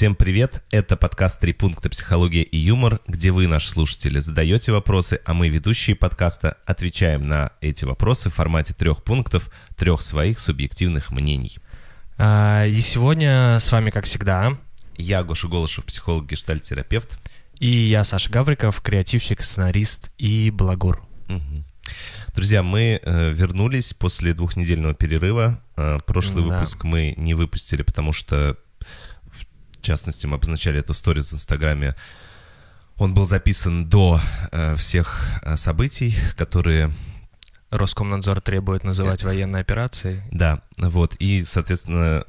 Всем привет! Это подкаст «Три пункта. Психология и юмор», где вы, наши слушатели, задаете вопросы, а мы, ведущие подкаста, отвечаем на эти вопросы в формате трех пунктов, трех своих субъективных мнений. А, и сегодня с вами, как всегда... Я, Гоша Голышев, психолог-гештальт-терапевт. И я, Саша Гавриков, креативщик, сценарист и благор. Угу. Друзья, мы э, вернулись после двухнедельного перерыва. Э, прошлый да. выпуск мы не выпустили, потому что в частности, мы обозначали эту историю в Инстаграме, он был записан до э, всех э, событий, которые... Роскомнадзор требует называть э, военной операцией. Да, вот. И, соответственно,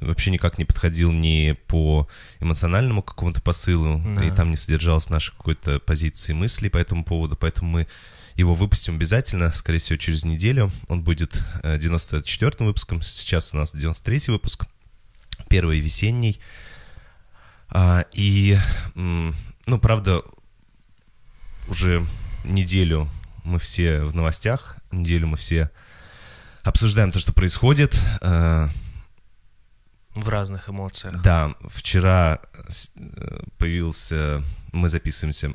вообще никак не подходил ни по эмоциональному какому-то посылу, да. и там не содержалось нашей какой-то позиции мысли по этому поводу, поэтому мы его выпустим обязательно, скорее всего, через неделю. Он будет 94-м э, выпуском, сейчас у нас 93-й выпуск, первый весенний. А, и, ну, правда, уже неделю мы все в новостях, неделю мы все обсуждаем то, что происходит. А, в разных эмоциях. Да, вчера э, появился, мы записываемся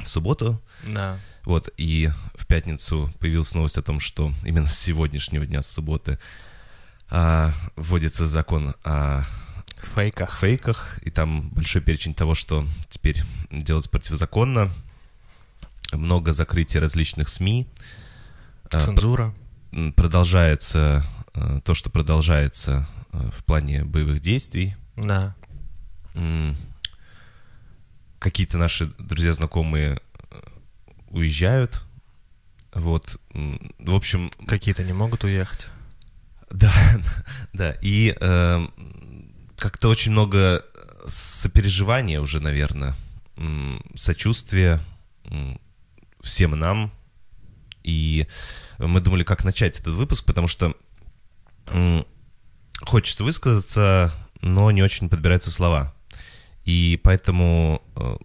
в субботу. Да. Вот, и в пятницу появилась новость о том, что именно с сегодняшнего дня, с субботы, а, вводится закон о фейках. Фейках, и там большой перечень того, что теперь делать противозаконно. Много закрытий различных СМИ. А, Цензура. Продолжается а, то, что продолжается а, в плане боевых действий. Да. Какие-то наши друзья-знакомые уезжают. Вот, в общем... Какие-то не могут уехать. Да, да. И э, как-то очень много э, сопереживания уже, наверное, сочувствия всем нам. И мы думали, как начать этот выпуск, потому что хочется высказаться, но не очень подбираются слова. И поэтому э,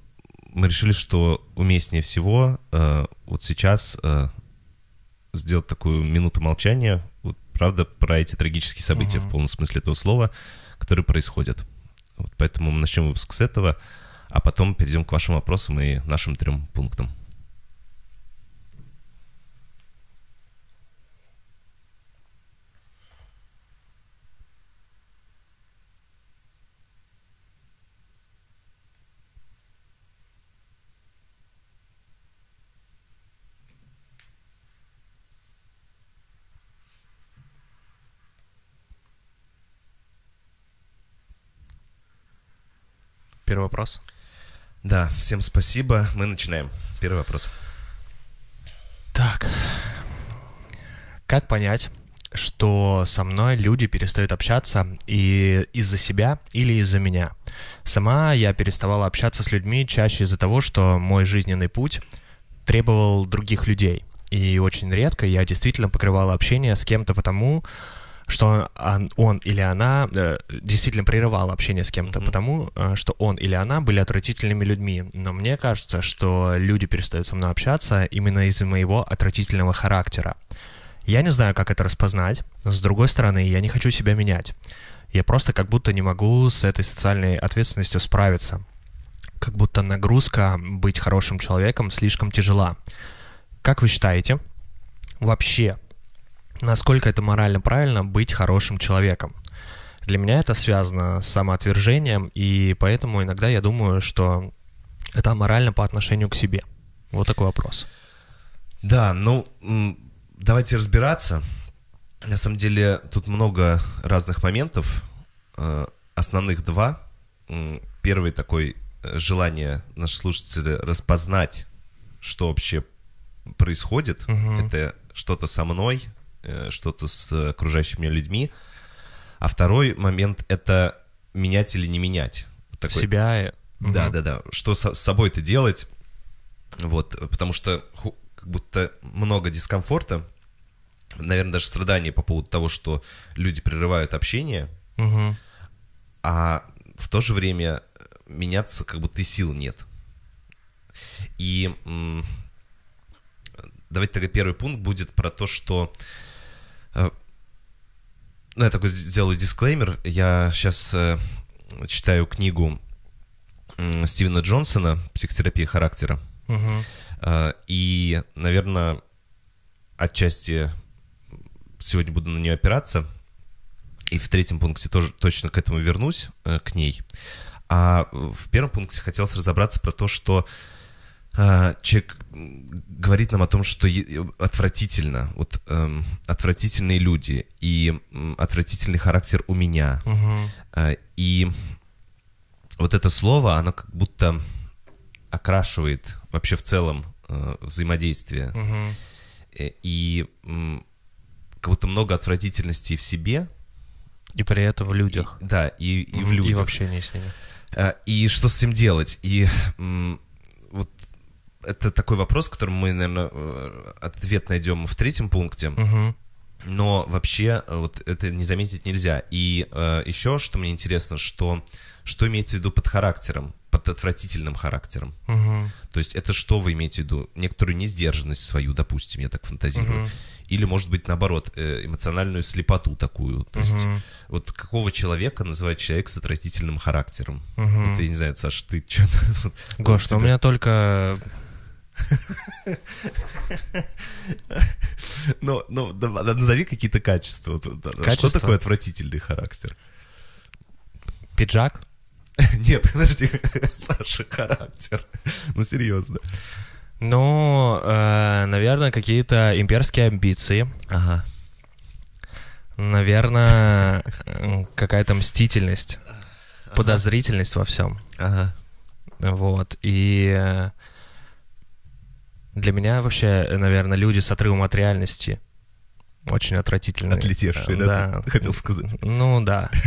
мы решили, что уместнее всего э, вот сейчас сделать такую минуту молчания, вот правда, про эти трагические события угу. в полном смысле этого слова, которые происходят. Вот поэтому мы начнем выпуск с этого, а потом перейдем к вашим вопросам и нашим трем пунктам. первый вопрос. Да, всем спасибо. Мы начинаем. Первый вопрос. Так. Как понять, что со мной люди перестают общаться и из-за себя или из-за меня. Сама я переставала общаться с людьми чаще из-за того, что мой жизненный путь требовал других людей. И очень редко я действительно покрывала общение с кем-то потому, что он, он или она э, действительно прерывал общение с кем-то, mm-hmm. потому э, что он или она были отвратительными людьми. Но мне кажется, что люди перестают со мной общаться именно из-за моего отвратительного характера. Я не знаю, как это распознать, но с другой стороны, я не хочу себя менять. Я просто как будто не могу с этой социальной ответственностью справиться. Как будто нагрузка быть хорошим человеком слишком тяжела. Как вы считаете, вообще насколько это морально правильно быть хорошим человеком. Для меня это связано с самоотвержением, и поэтому иногда я думаю, что это морально по отношению к себе. Вот такой вопрос. Да, ну давайте разбираться. На самом деле тут много разных моментов. Э, основных два. Первый такой э, желание наши слушатели распознать, что вообще происходит. Угу. Это что-то со мной, Э, что-то с окружающими людьми. А второй момент — это менять или не менять. Такой... Себя. Э, да, угу. да, да. Что с собой это делать? Вот, потому что как будто много дискомфорта, наверное, даже страдания по поводу того, что люди прерывают общение, угу. а в то же время меняться как будто и сил нет. И давайте тогда первый пункт будет про то, что ну, я такой сделаю дисклеймер. Я сейчас э, читаю книгу э, Стивена Джонсона «Психотерапия характера». Угу. Э, и, наверное, отчасти сегодня буду на нее опираться. И в третьем пункте тоже точно к этому вернусь, э, к ней. А в первом пункте хотелось разобраться про то, что э, а, человек говорит нам о том, что отвратительно, вот эм, отвратительные люди и эм, отвратительный характер у меня. Угу. Э, и вот это слово, оно как будто окрашивает вообще в целом э, взаимодействие. Угу. Э, и э, как будто много отвратительности в себе. И при этом в людях. И, да, и, и в людях. И в общении с ними. Э, и что с этим делать? И... Э, это такой вопрос, которым мы, наверное, э, ответ найдем в третьем пункте. Угу. Но вообще э, вот это не заметить нельзя. И э, еще, что мне интересно, что что имеется в виду под характером, под отвратительным характером. Угу. То есть это что вы имеете в виду? Некоторую несдержанность свою, допустим, я так фантазирую. Угу. Или, может быть, наоборот, э, эмоциональную слепоту такую. То угу. есть вот какого человека называть человек с отвратительным характером? Угу. Это, я не знаю, Саш, ты что-то... Гош, у ну, меня только Ну, ну, назови какие-то качества. Что такое отвратительный характер? Пиджак? Нет, подожди, Саша, характер. Ну, серьезно. Ну, э, наверное, какие-то имперские амбиции. Ага. Наверное, какая-то мстительность, подозрительность во всем. Ага. Вот. И э, для меня вообще, э, наверное, люди с отрывом от реальности очень отвратительные. Отлетевшие, э, да, да. Ты хотел сказать. Ну да.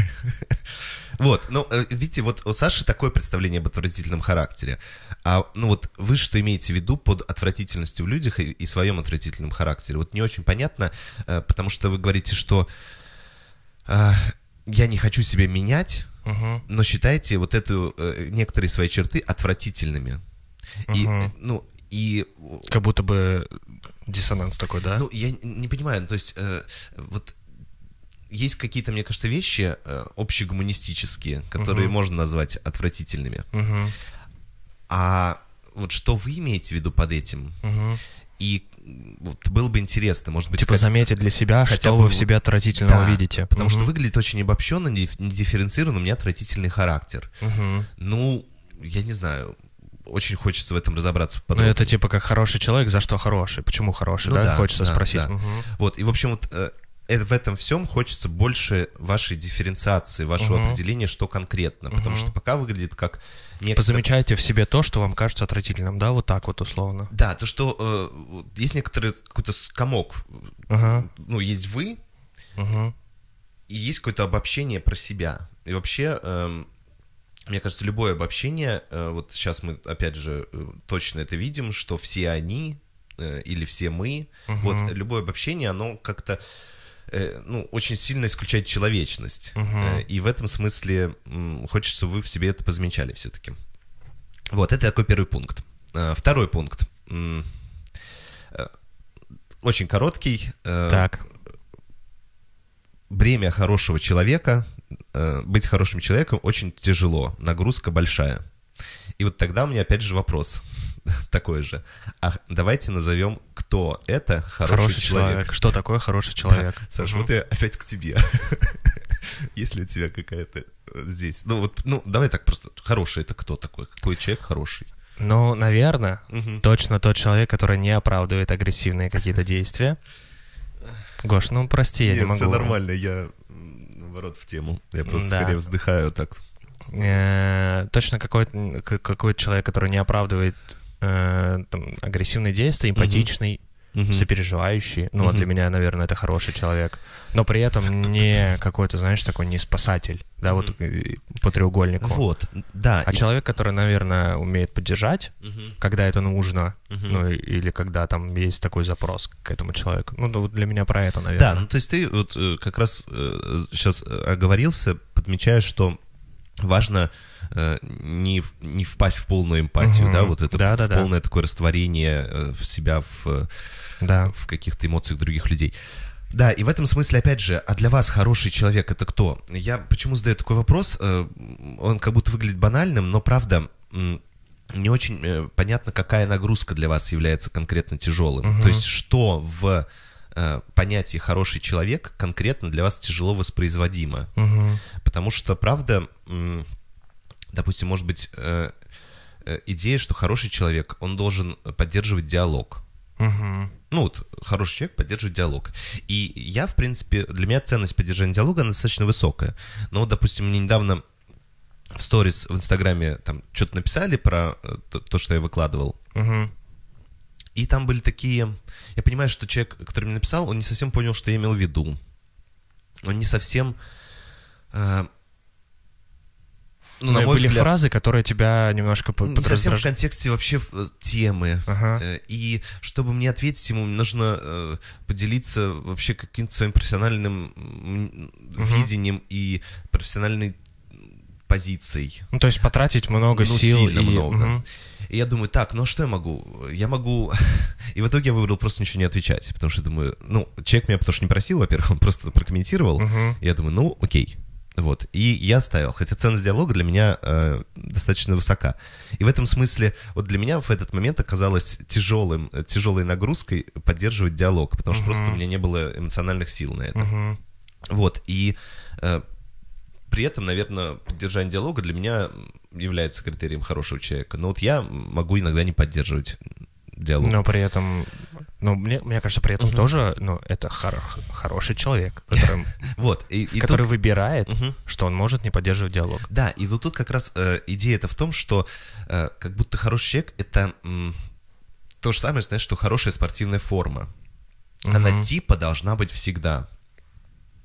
Вот, ну, э, видите, вот у Саши такое представление об отвратительном характере. А, ну вот, вы что имеете в виду под отвратительностью в людях и, и своем отвратительном характере? Вот не очень понятно, потому что вы говорите, что э, я не хочу себя менять, угу. но считаете вот эту, э, некоторые свои черты отвратительными. И, ну, и... Как будто бы диссонанс такой, да? Ну, я не понимаю, ну, то есть э, вот есть какие-то, мне кажется, вещи э, общегуманистические, которые угу. можно назвать отвратительными. Угу. А вот что вы имеете в виду под этим? Угу. И вот было бы интересно, может быть... Типа заметить для себя, хотя что бы... вы в себе отвратительного да, видите. Потому угу. что выглядит очень обобщенно, недифференцированно, у меня отвратительный характер. Угу. Ну, я не знаю, очень хочется в этом разобраться. Подробно. Ну, это типа как хороший человек, за что хороший, почему хороший, ну, да? да? Хочется да, спросить. Да. Угу. Вот, и, в общем, вот это, э, в этом всем хочется больше вашей дифференциации, вашего угу. определения, что конкретно. Угу. Потому что пока выглядит как... Некто... Позамечайте в себе то, что вам кажется отвратительным, да, вот так вот условно. Да, то, что э, есть некоторый какой-то комок. Угу. Ну, есть вы, угу. и есть какое-то обобщение про себя. И вообще... Э, мне кажется, любое обобщение, э, вот сейчас мы опять же э, точно это видим, что все они э, или все мы, угу. вот любое обобщение, оно как-то ну, очень сильно исключает человечность. Угу. И в этом смысле хочется, чтобы вы в себе это позамечали все-таки. Вот, это такой первый пункт. Второй пункт. Очень короткий. Так. Бремя хорошего человека Э, быть хорошим человеком очень тяжело, нагрузка большая. И вот тогда у меня опять же вопрос такой же. А давайте назовем, кто это хороший, хороший человек. человек. Что такое хороший человек? Да. Саша, угу. вот я опять к тебе. Есть ли у тебя какая-то э, здесь? Ну вот, ну давай так просто. Хороший это кто такой? Какой человек хороший? Ну, наверное, угу. точно тот человек, который не оправдывает агрессивные какие-то действия. Гош, ну прости, я Нет, не могу. нет Все нормально, я наоборот в тему. Я просто да. скорее вздыхаю так. Э -э точно какой-то какой человек, который не оправдывает э там, агрессивные действия, эмпатичный, угу угу. сопереживающий. Ну, угу. вот для меня, наверное, это хороший человек. Но при этом не какой-то, знаешь, такой не спасатель, да, угу. вот по треугольнику. Вот, да. А и... человек, который, наверное, умеет поддержать, угу. когда это нужно, угу. ну, или когда там есть такой запрос к этому человеку. Ну, вот для меня про это, наверное. Да, ну, то есть ты вот э, как раз сейчас э, э, оговорился, подмечаешь, что важно э, не, не впасть в полную эмпатию, угу. да, вот это да, да, полное да. такое растворение э, в себя в, э, да. в каких-то эмоциях других людей. Да, и в этом смысле, опять же, а для вас хороший человек это кто? Я почему задаю такой вопрос? Э, он как будто выглядит банальным, но правда не очень понятно, какая нагрузка для вас является конкретно тяжелым. Угу. То есть что в Э, понятие «хороший человек» конкретно для вас тяжело воспроизводимо. Угу. Потому что, правда, допустим, может быть, э, э, идея, что хороший человек, он должен поддерживать диалог. Угу. Ну вот, хороший человек поддерживает диалог. И я, в принципе, для меня ценность поддержания диалога, достаточно высокая. Но вот, допустим, мне недавно в сторис в Инстаграме там что-то написали про то, что я выкладывал. Угу. И там были такие... Я понимаю, что человек, который мне написал, он не совсем понял, что я имел в виду. Он не совсем... Э, ну, Но ну на мой были взгляд, фразы, которые тебя немножко Не совсем в контексте вообще э, темы. Ага. Э, и чтобы мне ответить ему, нужно э, поделиться вообще каким-то своим профессиональным угу. видением и профессиональной позицией. Ну, то есть потратить много ну, сил. Сильно и... много. Угу. И я думаю, так, ну а что я могу? Я могу... И в итоге я выбрал просто ничего не отвечать, потому что думаю, ну, человек меня потому что не просил, во-первых, он просто прокомментировал. Uh-huh. Я думаю, ну, окей. Вот. И я ставил, хотя ценность диалога для меня э, достаточно высока. И в этом смысле, вот для меня в этот момент оказалось тяжелым, э, тяжелой нагрузкой поддерживать диалог, потому что uh-huh. просто у меня не было эмоциональных сил на это. Uh-huh. Вот. И э, при этом, наверное, поддержание диалога для меня является критерием хорошего человека. Но вот я могу иногда не поддерживать диалог. Но при этом, ну, мне, мне кажется, при этом угу. тоже, ну, это хор хороший человек, которым, вот, и, и который тут... выбирает, угу. что он может не поддерживать диалог. Да, и вот тут как раз э, идея это в том, что э, как будто хороший человек — это м, то же самое, знаешь, что хорошая спортивная форма. Угу. Она типа должна быть всегда.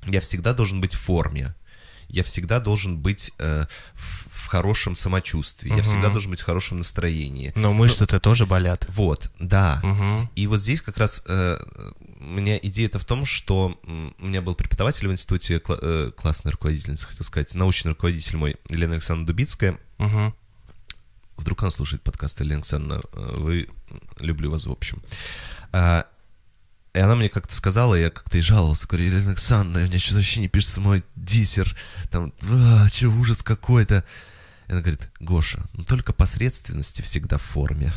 Я всегда должен быть в форме. Я всегда должен быть э, в в хорошем самочувствии, угу. я всегда должен быть в хорошем настроении. Но мышцы-то ну, тоже болят. Вот, да. Угу. И вот здесь как раз э, у меня идея-то в том, что у меня был преподаватель в институте, кла- э, классная руководительница, хотел сказать, научный руководитель мой, Елена Александровна Дубицкая. Угу. Вдруг она слушает подкасты Елена Александровна, э, вы... Люблю вас, в общем. А, и она мне как-то сказала, я как-то и жаловался, говорю, Елена Александровна, у меня сейчас вообще не пишется мой диссер, там, «А, что ужас какой-то. И она говорит, Гоша, ну только посредственности всегда в форме.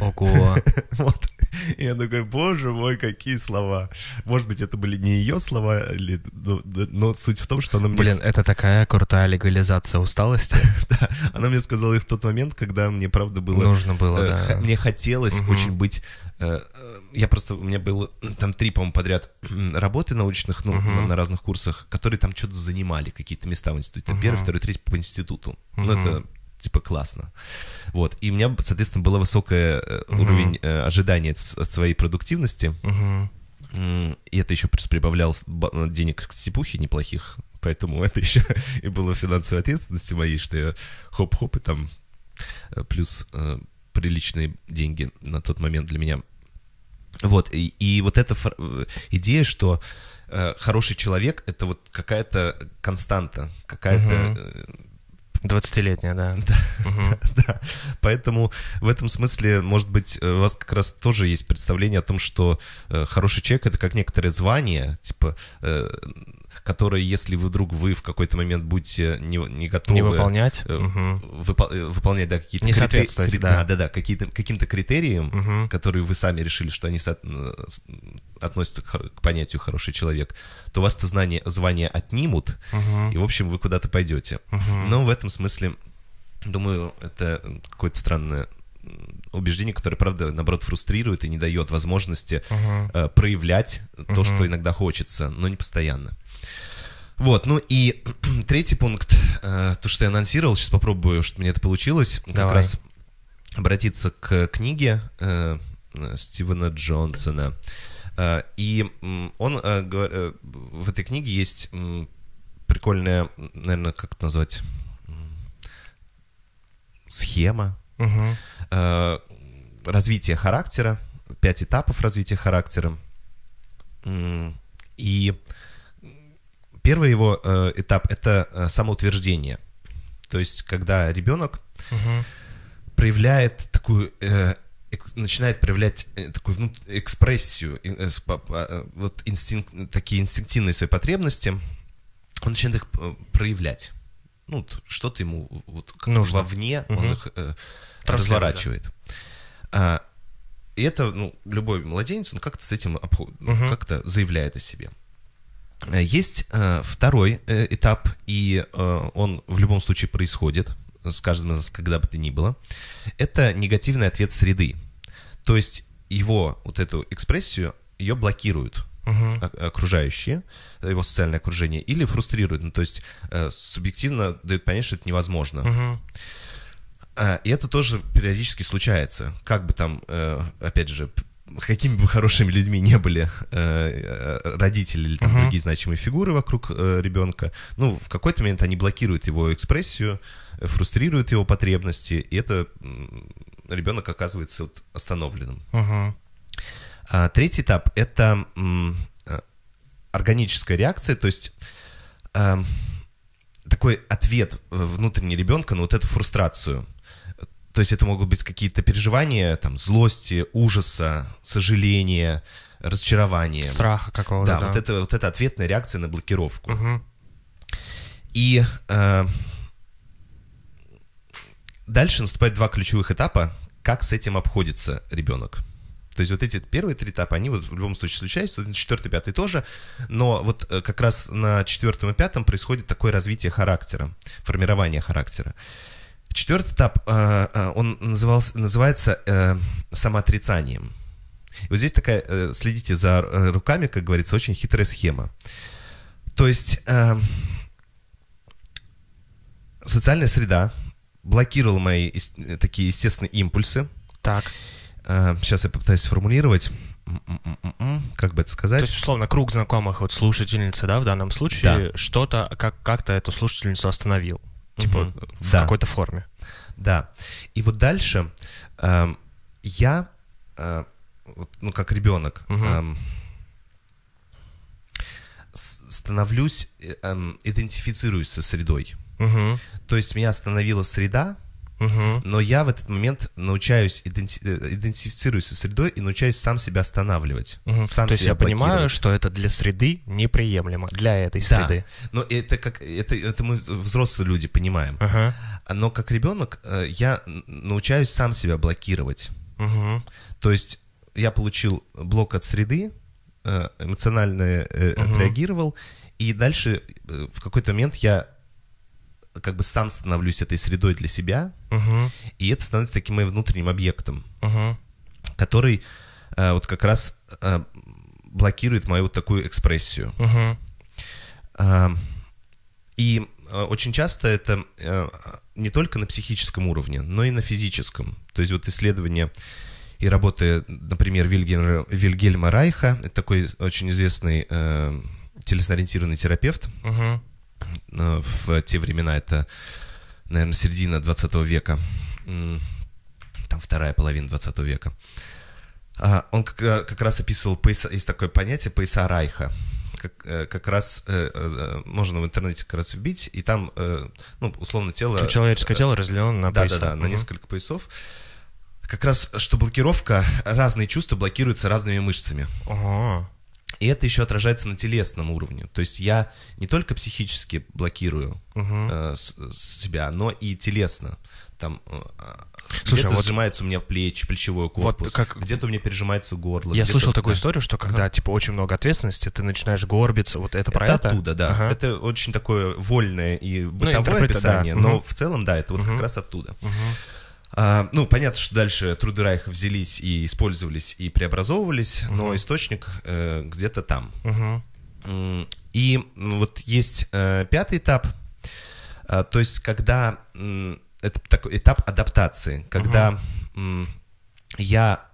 Ого. вот. И я такой, боже мой, какие слова. Может быть, это были не ее слова, или, но, но суть в том, что она мне... Блин, это такая крутая легализация усталости. да, она мне сказала их в тот момент, когда мне, правда, было... Нужно было, э, да. Мне хотелось угу. очень быть... Э, э я просто, у меня было там три, по-моему, подряд работы научных, ну, uh -huh. на разных курсах, которые там что-то занимали, какие-то места в институте, uh -huh. первый, второй, третий по институту. Uh -huh. Ну, это типа классно. Вот. И у меня, соответственно, был высокий uh-huh. Э, уровень э, ожидания от, от своей продуктивности. Uh-huh. И это еще плюс прибавлял денег к степухе неплохих, поэтому это еще и было финансовой ответственности моей, что я хоп-хоп и там э, плюс э, приличные деньги на тот момент для меня вот, и, и вот эта э, идея, что э, хороший человек — это вот какая-то константа, какая-то... Угу. да. Да, угу. да, да. Поэтому в этом смысле, может быть, э, у вас как раз тоже есть представление о том, что э, хороший человек — это как некоторое звание, типа... Э, которые, если вы вдруг вы в какой-то момент будете не, не готовы... Не выполнять. Э, э выполнять, да, какие-то... Не критери- соответствовать, кри- да. Да, да, какие-то, каким-то критериям, угу. которые вы сами решили, что они со- э, относятся к, к понятию «хороший человек», то вас то знание, звание отнимут, угу. и, в общем, вы куда-то пойдете. Угу. Но в этом смысле, думаю, это какое-то странное убеждение, которое, правда, наоборот, фрустрирует и не дает возможности uh э, проявлять то, uh что иногда хочется, но не постоянно. Вот, ну и третий пункт, э, то, что я анонсировал, сейчас попробую, что мне это получилось, Давай. как раз обратиться к книге э, Стивена Джонсона. Э, и он э, говор, э, в этой книге есть прикольная, наверное, как это назвать, схема угу. э, развития характера, пять этапов развития характера. И первый его э, этап это э, самоутверждение. То есть, когда ребенок угу. проявляет такую э, начинает проявлять э, такую внут... экспрессию, э, вот инстинк... такие инстинктивные свои потребности, он начинает их проявлять. Ну, что-то ему вот Нужно. вовне угу. он их э, разворачивает. А, и это, ну, любой младенец, он как-то с этим обход... угу. как-то заявляет о себе. Э, есть э, второй э, этап, и он в любом случае происходит с каждым из нас, когда бы то ни было. Это негативный ответ среды. То есть его вот эту экспрессию, ее блокируют угу. окружающие, его социальное окружение, или фрустрируют. Ну, то есть субъективно дают понять, что это невозможно. Угу. И это тоже периодически случается. Как бы там, опять же, какими бы хорошими людьми не были э, э родители или там, uh-huh. другие значимые фигуры вокруг э, ребенка, ну, в какой-то момент они блокируют его экспрессию, э, фрустрируют его потребности, и это ребенок оказывается вот, остановленным. Uh-huh. А, третий этап — это м, э, органическая реакция, то есть э, такой ответ внутренний ребенка на вот эту фрустрацию — то есть это могут быть какие-то переживания, там, злости, ужаса, сожаления, разочарования. Страха какого-то. Да, да. Вот, это, вот это ответная реакция на блокировку. Угу. И э, дальше наступают два ключевых этапа, как с этим обходится ребенок. То есть вот эти первые три этапа, они вот в любом случае случаются, четвертый, пятый тоже, но вот э, как раз на четвертом и пятом происходит такое развитие характера, формирование характера. Э, Четвертый этап, э, э, он назывался, называется э, самоотрицанием. И вот здесь такая, следите за руками, как говорится, очень хитрая схема. То есть социальная среда блокировала мои такие естественные импульсы. Так. Сейчас я попытаюсь сформулировать. Как бы это сказать? То есть, условно, круг знакомых, вот слушательницы, да, в данном случае, да. что-то, как, как-то эту слушательницу остановил типа угу. в да. какой-то форме. Да. И вот дальше э, я, э, ну как ребенок, угу. э, становлюсь, э, э, идентифицируюсь со средой. Угу. То есть меня остановила среда, но я в этот момент научаюсь, иденти... Э, идентифицируюсь со средой и научаюсь сам себя останавливать. Угу. Сам То есть я понимаю, что это для среды неприемлемо, для этой да. среды. Но это как это, это мы взрослые люди понимаем. Ага. Но как ребенок э, я научаюсь сам себя блокировать. Угу. То есть я получил блок от среды, э, эмоционально угу. отреагировал, и дальше в какой-то момент я как бы сам становлюсь этой средой для себя, uh-huh. и это становится таким моим внутренним объектом, uh-huh. который э, вот как раз э, блокирует мою вот такую экспрессию. Uh-huh. Э, и э, очень часто это э, не только на психическом уровне, но и на физическом. То есть вот исследования и работы, например, Вильгельма, Вильгельма Райха, это такой очень известный э, телесно-ориентированный терапевт, uh-huh Э, в те времена, это, наверное, середина 20 века, там вторая половина 20 века. А, он как э, как раз описывал, есть такое понятие пояса Райха, как, э, как раз э, можно в интернете как раз вбить, и там, э, ну, условно, тело... Человеческое э, тело разделено на да, пояса. Да-да-да, угу. на несколько поясов. Как раз, что блокировка, разные чувства блокируются разными мышцами. Ага. И это еще отражается на телесном уровне. То есть я не только психически блокирую угу. э, себя, но и телесно. Там э, где-то а вот... сжимается у меня плечи, плечевой корпус, вот как... где-то у меня пережимается горло. Я слышал такую да. историю, что когда, ага. типа, очень много ответственности, ты начинаешь горбиться, вот это про это? Это оттуда, да. Ага. Это очень такое вольное и ну, бытовое ну, описание, да. но угу. в целом, да, это вот угу. как раз оттуда. Угу. А, ну, понятно, что дальше труды Райха взялись и использовались и преобразовывались, угу. но источник э, где-то там. Угу. И вот есть э, пятый этап, э, то есть когда э, это такой этап адаптации, когда угу. э, я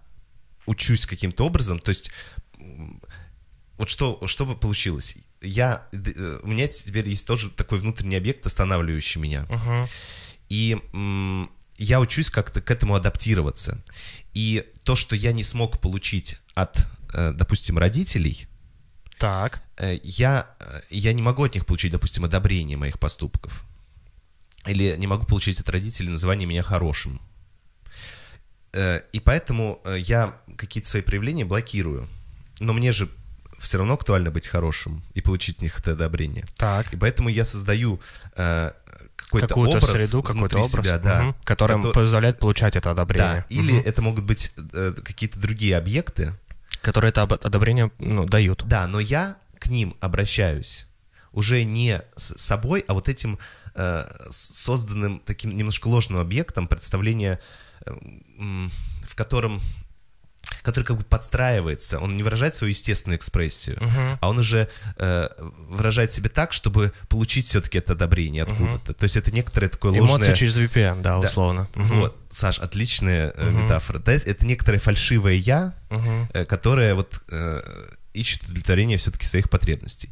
учусь каким-то образом, то есть вот что, что бы получилось? Я, э, у меня теперь есть тоже такой внутренний объект, останавливающий меня. Uh-huh. И я учусь как-то к этому адаптироваться. И то, что я не смог получить от, э, допустим, родителей, так. Э, я, э, я не могу от них получить, допустим, одобрение моих поступков. Или не могу получить от родителей название меня хорошим. И поэтому я какие-то свои проявления блокирую. Но мне же все равно актуально быть хорошим и получить от них это одобрение. Так. И поэтому я создаю какой-то, какую-то образ среду, какой-то образ, себя, да, угу, который Котор... позволяет получать это одобрение. Да, или угу. это могут быть э, какие-то другие объекты, которые это одобрение ну, дают. Да, но я к ним обращаюсь уже не с собой, а вот этим э, созданным таким немножко ложным объектом представление, э, в котором который как бы подстраивается, он не выражает свою естественную экспрессию, угу. а он уже э, выражает себя так, чтобы получить все-таки это одобрение откуда-то. Угу. То есть это некоторое такое Эмоции ложное... через VPN, да, да. условно. Угу. Вот, Саш, отличная э, угу. метафора. Да, это некоторое фальшивое «я», угу. э, которое вот... Э, ищет удовлетворение все-таки своих потребностей.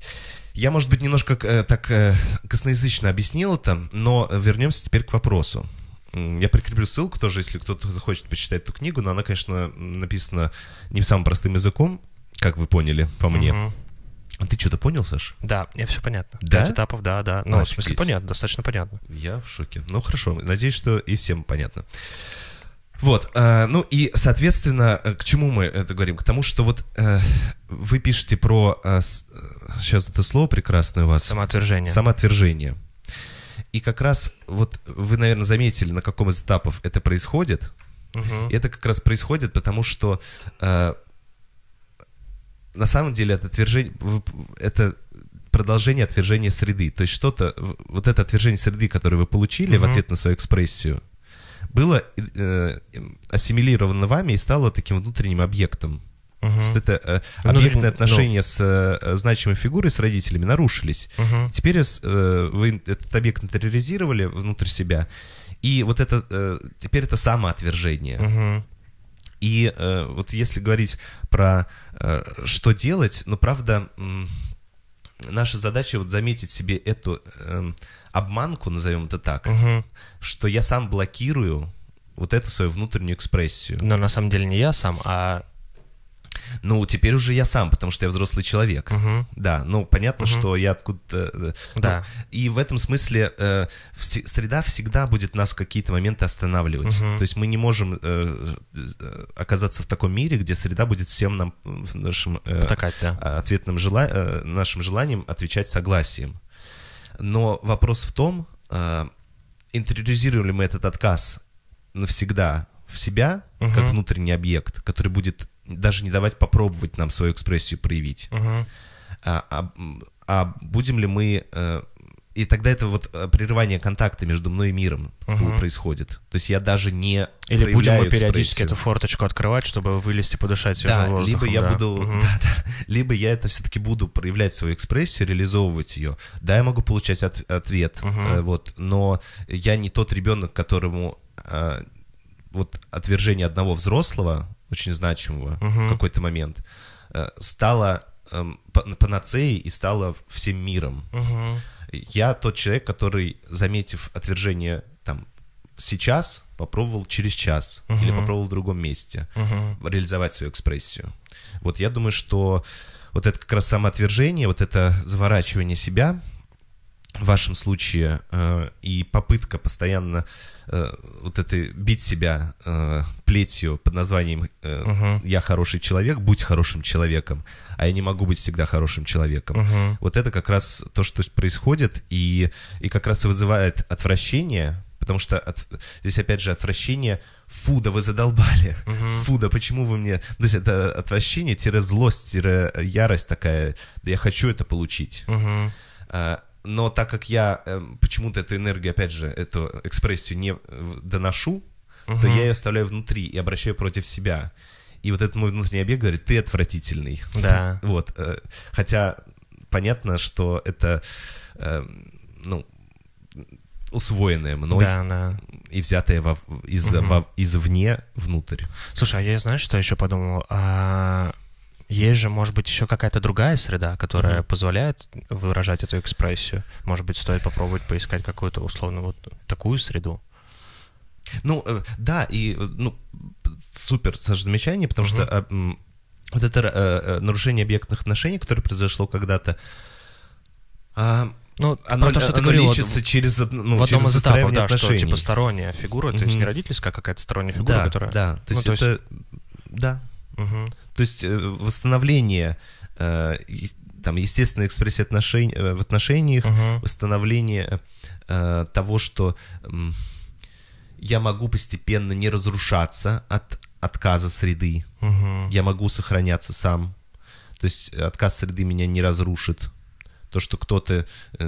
Я, может быть, немножко э, так э, косноязычно объяснил это, но вернемся теперь к вопросу. Я прикреплю ссылку тоже, если кто-то хочет почитать эту книгу, но она, конечно, написана не самым простым языком, как вы поняли, по мне. Угу. А ты что-то понял, Саш? Да, мне все понятно. Да? Пять этапов, да, да. Ну, а, в смысле, понятно, достаточно понятно. Я в шоке. Ну, хорошо, надеюсь, что и всем понятно. Вот, э, ну и, соответственно, э, к чему мы это говорим? К тому, что вот э, вы пишете про, э, сейчас э, это слово прекрасное у вас. Самоотвержение. Самоотвержение. И как раз вот вы, наверное, заметили, на каком из этапов это происходит. Угу. И это как раз происходит, потому что э, на самом деле это отвержение, это продолжение отвержения среды. То есть что-то, вот это отвержение среды, которое вы получили угу. в ответ на свою экспрессию, было э, ассимилировано вами и стало таким внутренним объектом. Угу. Uh это э, объектные ну, отношения ну. ну. с э, значимой фигурой, с родителями нарушились. Угу. Теперь э, вы этот объект интериоризировали внутрь себя. И вот это э, теперь это самоотвержение. Угу. И э, вот если говорить про э, что делать, ну правда, э, наша задача вот заметить себе эту э, обманку, назовем это так, угу. что я сам блокирую вот эту свою внутреннюю экспрессию. Но на самом деле не я сам, а ну, теперь уже я сам, потому что я взрослый человек. Угу. Да, ну, понятно, угу. что я откуда-то... Э, э, ну, да. Ну, и в этом смысле э, в, среда всегда будет нас в какие-то моменты останавливать. Угу. То есть мы не можем э, э, оказаться в таком мире, где среда будет всем нам, нашим э, Потакать, да. ответным жела, э, нашим желанием отвечать согласием. Но вопрос в том, э, интериоризировали мы этот отказ навсегда в себя, угу. как внутренний объект, который будет даже не давать попробовать нам свою экспрессию проявить. Угу. А, а, а будем ли мы... Э, и тогда это вот э, прерывание контакта между мной и миром угу. происходит. То есть я даже не Или будем мы периодически эту форточку открывать, чтобы вылезти подышать свежим да, воздухом. Либо я да. буду... Угу. Да, да, либо я это все-таки буду проявлять свою экспрессию, реализовывать ее. Да, я могу получать от, ответ, угу. вот, но я не тот ребенок, которому вот отвержение одного взрослого очень значимого угу. в какой-то момент, э, стала эм, панацеей и стала всем миром. Угу. Я тот человек, который, заметив отвержение там сейчас, попробовал через час угу. или попробовал в другом месте угу. реализовать свою экспрессию. Вот я думаю, что вот это как раз самоотвержение, вот это заворачивание себя — в вашем случае э, и попытка постоянно э, вот этой бить себя э, плетью под названием э, угу. «я хороший человек, будь хорошим человеком», а я не могу быть всегда хорошим человеком. Угу. Вот это как раз то, что происходит, и, и как раз и вызывает отвращение, потому что от, здесь опять же отвращение «фу, да вы задолбали», угу. «фу, да почему вы мне…» То есть это отвращение-злость-ярость такая «да я хочу это получить». Угу но так как я э, почему-то эту энергию, опять же, эту экспрессию не э, доношу, угу. то я ее оставляю внутри и обращаю против себя. И вот этот мой внутренний объект говорит, ты отвратительный. Да. Вот. Э, хотя понятно, что это, э, ну, усвоенное мной да, да. и взятое во, из, угу. во, извне внутрь. Слушай, а я знаешь, что еще подумал? А, есть же, может быть, еще какая-то другая среда, которая mm-hmm. позволяет выражать эту экспрессию. Может быть, стоит попробовать поискать какую-то условно вот такую среду. Ну, э, да, и э, ну, супер замечание, потому mm-hmm. что э, вот это э, э, нарушение объектных отношений, которое произошло когда-то, э, ну, оно, про то, что оно ты говорил, лечится вот, через, ну, в одном через из этапов, да, отношений. что типа сторонняя фигура, mm-hmm. то есть не родительская а какая-то сторонняя фигура, да, которая... Да, то ну, есть ну, это... То есть... Да, Угу. То есть э, восстановление э, там, естественной экспрессии отношений, э, в отношениях, угу. восстановление того, что я могу постепенно не разрушаться от отказа среды, угу. я могу сохраняться сам. То есть отказ среды меня не разрушит то, что кто-то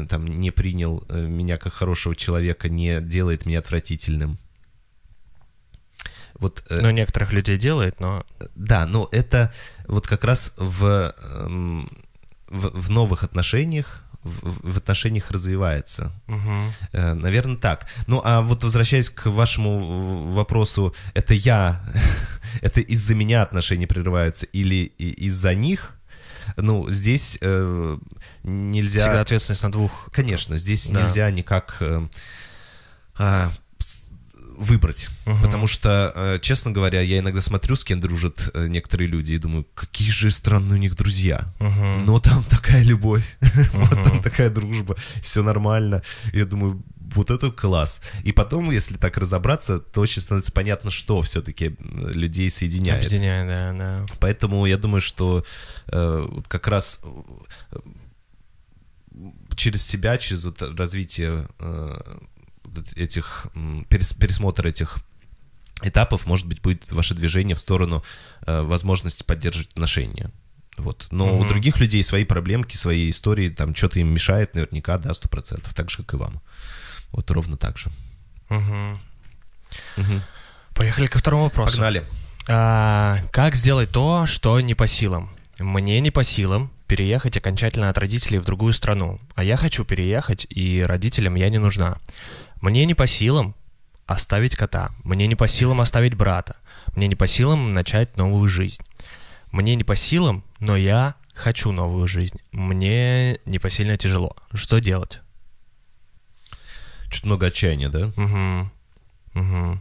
там не принял меня как хорошего человека, не делает меня отвратительным. Вот, э, но ну, некоторых людей делает, но... Да, но это вот как раз в, эм, в, в новых отношениях, в, в отношениях развивается. Угу. Э, Наверное, так. Ну, а вот возвращаясь к вашему вопросу, это я, это из-за меня отношения прерываются или из-за них? Ну, здесь э, нельзя... Всегда ответственность на двух. Конечно, здесь да. нельзя никак... Э, а, выбрать. Угу. Потому что, э, честно говоря, я иногда смотрю, с кем дружат э, некоторые люди, и думаю, какие же странные у них друзья. Угу. Но там такая любовь, угу. вот там такая дружба, все нормально. Я думаю, вот это класс. И потом, если так разобраться, то очень становится понятно, что все-таки людей соединяет. Объединяет, да, да. Поэтому я думаю, что э, как раз э, через себя, через вот развитие э, этих пересмотр этих этапов, может быть, будет ваше движение в сторону э, возможности поддерживать отношения. Вот. Но mm-hmm. у других людей свои проблемки, свои истории, там что-то им мешает наверняка, да, сто процентов, так же, как и вам. Вот ровно так же. Mm-hmm. Mm-hmm. Поехали ко второму вопросу. Погнали. А, как сделать то, что не по силам? Мне не по силам переехать окончательно от родителей в другую страну, а я хочу переехать, и родителям я не нужна. Мне не по силам оставить кота, мне не по силам оставить брата, мне не по силам начать новую жизнь. Мне не по силам, но я хочу новую жизнь. Мне непосильно тяжело. Что делать? Чуть много отчаяния, да? Угу. Угу.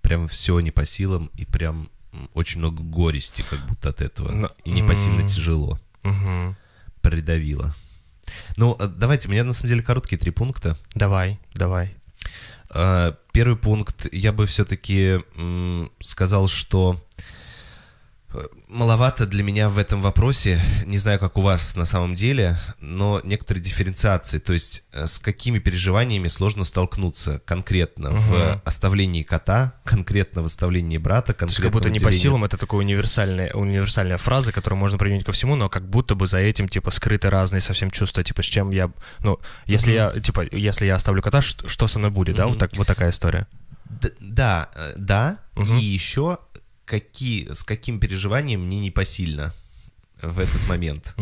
Прям все не по силам и прям очень много горести как будто от этого. Но... И непосильно mm. тяжело. Угу. Придавило. Ну, э, давайте, у меня на самом деле короткие три пункта. Давай, давай. Э, первый пункт, я бы все-таки сказал, что маловато для меня в этом вопросе, не знаю, как у вас на самом деле, но некоторые дифференциации, то есть э, с какими переживаниями сложно столкнуться конкретно угу. в оставлении кота, конкретно в оставлении брата, конкретно то есть как будто не по силам, это такая универсальная, универсальная фраза, которую можно применить ко всему, но как будто бы за этим, типа, скрыты разные совсем чувства, типа, с чем я, ну, если угу. я, типа, если я оставлю кота, что, что со мной будет, угу. да, вот, так, вот такая история. Д да, э, да, угу. и еще какие, с каким переживанием мне непосильно в этот момент.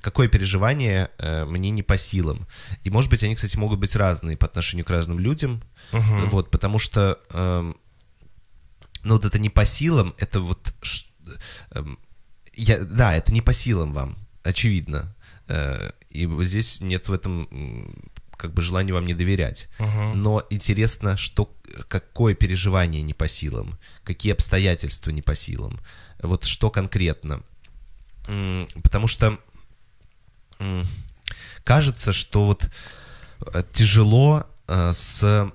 Какое переживание э, мне не по силам. И, может быть, они, кстати, могут быть разные по отношению к разным людям. Вот, потому что, э, ну, вот это не по силам, это вот... Э, я, да, это не по силам вам, очевидно. Э, и здесь нет в этом как бы желание вам не доверять. Угу. Но интересно, что, какое переживание не по силам, какие обстоятельства не по силам, вот что конкретно. Потому что кажется, что вот э, тяжело э, с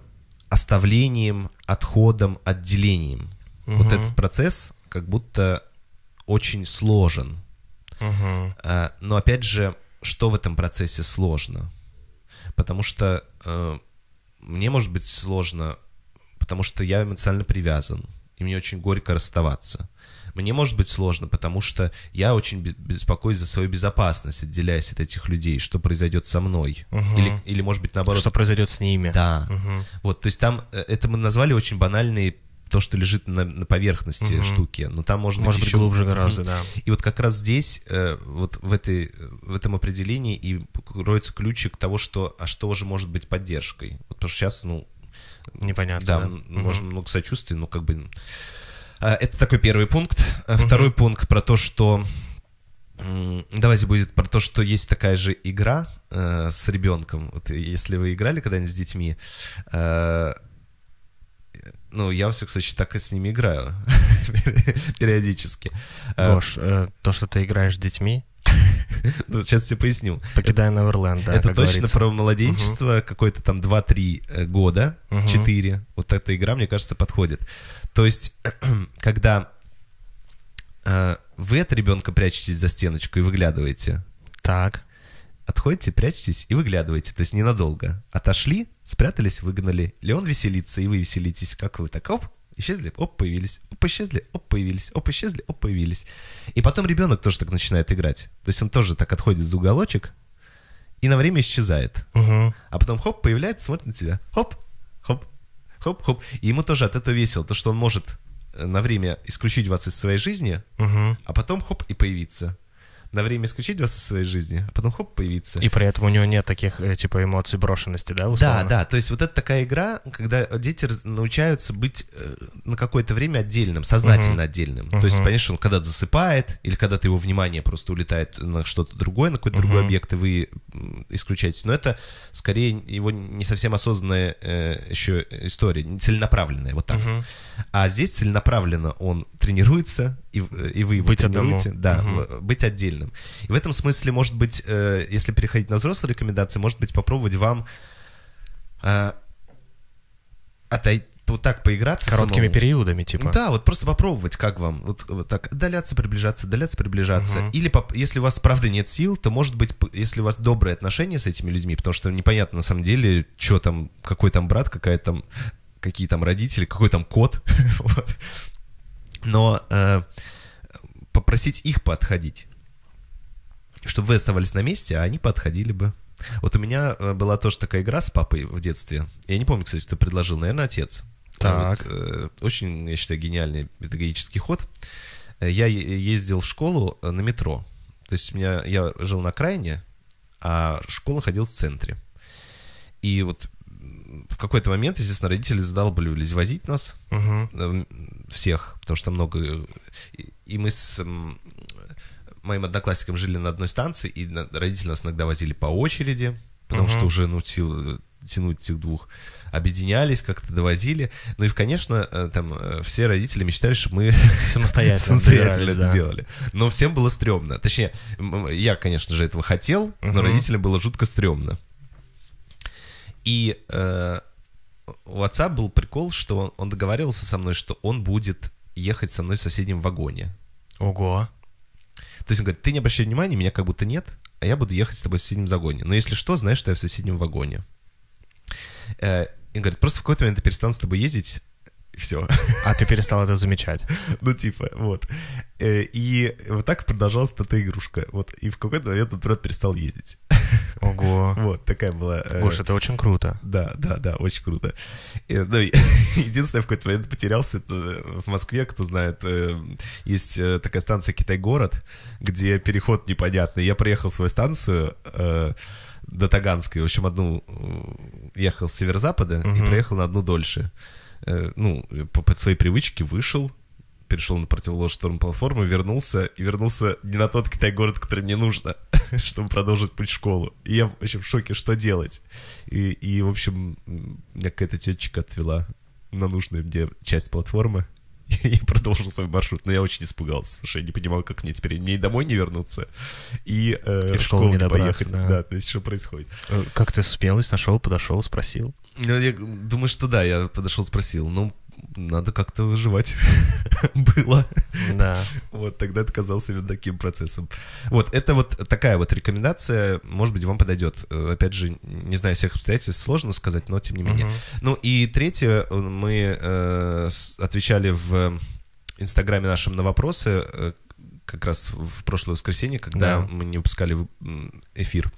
оставлением, отходом, отделением. Угу. Вот этот процесс как будто очень сложен. Угу. Но опять же, что в этом процессе сложно? потому что э, мне может быть сложно, потому что я эмоционально привязан, и мне очень горько расставаться. Мне может быть сложно, потому что я очень беспокоюсь за свою безопасность, отделяясь от этих людей, что произойдет со мной. Угу. Или, или, может быть, наоборот... Что произойдет с ними. Да. Угу. Вот, то есть там, э, это мы назвали очень банальные то, что лежит на, на поверхности угу. штуки, но там можно может быть, быть еще глубже гораздо, да. И вот как раз здесь, э, вот в, этой, в этом определении и кроется ключик того, что, а что же может быть поддержкой? Вот потому что сейчас, ну... Непонятно, да. да? можно угу. много сочувствий, но как бы... А, это такой первый пункт. А второй пункт про то, что... Давайте будет про то, что есть такая же игра э, с ребенком. Вот если вы играли когда-нибудь с детьми, э, ну, я все, кстати, так и с ними играю периодически. Э, Гош, э, то, что ты играешь с детьми, ну, сейчас тебе поясню. Покидая Неверленд, да, Это точно говорится. про младенчество, угу. какой-то там 2-3 э, года, угу. 4. Вот эта игра, мне кажется, подходит. То есть, когда э, вы от ребенка прячетесь за стеночку и выглядываете. Так отходите, прячетесь и выглядываете, то есть ненадолго. Отошли, спрятались, выгнали. Леон веселится, и вы веселитесь, как вы так, оп, исчезли, оп, появились, оп, исчезли, оп, появились, оп, исчезли, оп, появились. И потом ребенок тоже так начинает играть. То есть он тоже так отходит за уголочек и на время исчезает. Угу. А потом хоп, появляется, смотрит на тебя. Хоп, хоп, хоп, хоп. И ему тоже от этого весело, то, что он может э, на время исключить вас из своей жизни, угу. а потом хоп и появиться на время исключить вас из своей жизни, а потом хоп, появиться. И при этом у него нет таких, э, типа, эмоций брошенности, да, условно? Да, да, то есть вот это такая игра, когда дети научаются быть э, на какое-то время отдельным, сознательно угу. отдельным. Угу. То есть, конечно, он когда-то засыпает, или когда-то его внимание просто улетает на что-то другое, на какой-то угу. другой объект, и вы исключаетесь. Но это скорее его не совсем осознанная э, еще история, целенаправленная, вот так. Угу. А здесь целенаправленно он тренируется, и, и вы его быть тренируете, одному. да, угу. быть отдельным. И в этом смысле, может быть, э, если переходить на взрослые рекомендации, может быть, попробовать вам э, отойти вот так поиграться. Короткими самому. периодами, типа. Да, вот просто попробовать, как вам. Вот, вот так отдаляться, приближаться, отдаляться, приближаться. Угу. Или если у вас, правда, нет сил, то, может быть, если у вас добрые отношения с этими людьми, потому что непонятно на самом деле, что там, какой там брат, какая там какие там родители, какой там кот. вот но э, попросить их подходить, чтобы вы оставались на месте, а они подходили бы. Вот у меня э, была тоже такая игра с папой в детстве. Я не помню, кстати, кто предложил, наверное, отец. А так. Вот, э, очень, я считаю, гениальный педагогический ход. Э, я ездил в школу э, на метро. То есть меня, я жил на окраине, а школа ходила в центре. И вот в какой-то момент, естественно, родители задолбливались возить нас угу. всех, потому что много... И мы с моим одноклассником жили на одной станции, и родители нас иногда возили по очереди, потому угу. что уже, ну, сил, тянуть этих двух, объединялись, как-то довозили. Ну и, конечно, э, там э, все родители мечтали, что мы самостоятельно, самостоятельно это да. делали. Но всем было стрёмно. Точнее, я, конечно же, этого хотел, но родителям было жутко стрёмно. И э, у отца был прикол, что он договаривался со мной, что он будет ехать со мной в соседнем вагоне. Ого. То есть он говорит, ты не обращай внимания, меня как будто нет, а я буду ехать с тобой в соседнем вагоне. Но если что, знаешь, что я в соседнем вагоне. Э, и говорит, просто в какой-то момент я перестану с тобой ездить, все. А ты перестал это замечать. Ну, типа, вот. Э, и вот так продолжалась эта игрушка. Вот. И в какой-то момент он, перестал ездить. Ого. Вот, такая была... Э, Гош, это очень круто. Да, да, да, очень круто. Э, ну, единственное, в какой-то момент потерялся это в Москве, кто знает, есть такая станция Китай-город, где переход непонятный. Я проехал свою станцию, до Таганской. В общем, одну ехал с северо-запада и проехал на одну дольше. Э, ну, по, по своей привычке вышел, перешел на противоположную сторону платформы, вернулся, и вернулся не на тот Китай-город, который мне нужно, чтобы продолжить путь в школу. И я, в общем, в шоке, что делать. И, и в общем, меня какая-то тетечка отвела на нужную мне часть платформы и продолжил свой маршрут, но я очень испугался, потому что я не понимал, как мне теперь не домой не вернуться и, э, и в школу, школу не поехать. Да. да, то есть что происходит. Э, как ты смелость нашел, подошел, спросил? Ну, я думаю, что да, я подошел, спросил. Ну, надо как-то выживать было. Да. Вот тогда это казалось именно таким процессом. Вот, это вот такая вот рекомендация, может быть, вам подойдет. Э, опять же, не знаю всех обстоятельств, сложно сказать, но тем не менее. Ну и третье, э, мы э, отвечали в Инстаграме нашем на вопросы, как раз в прошлое воскресенье, когда мы не выпускали эфир.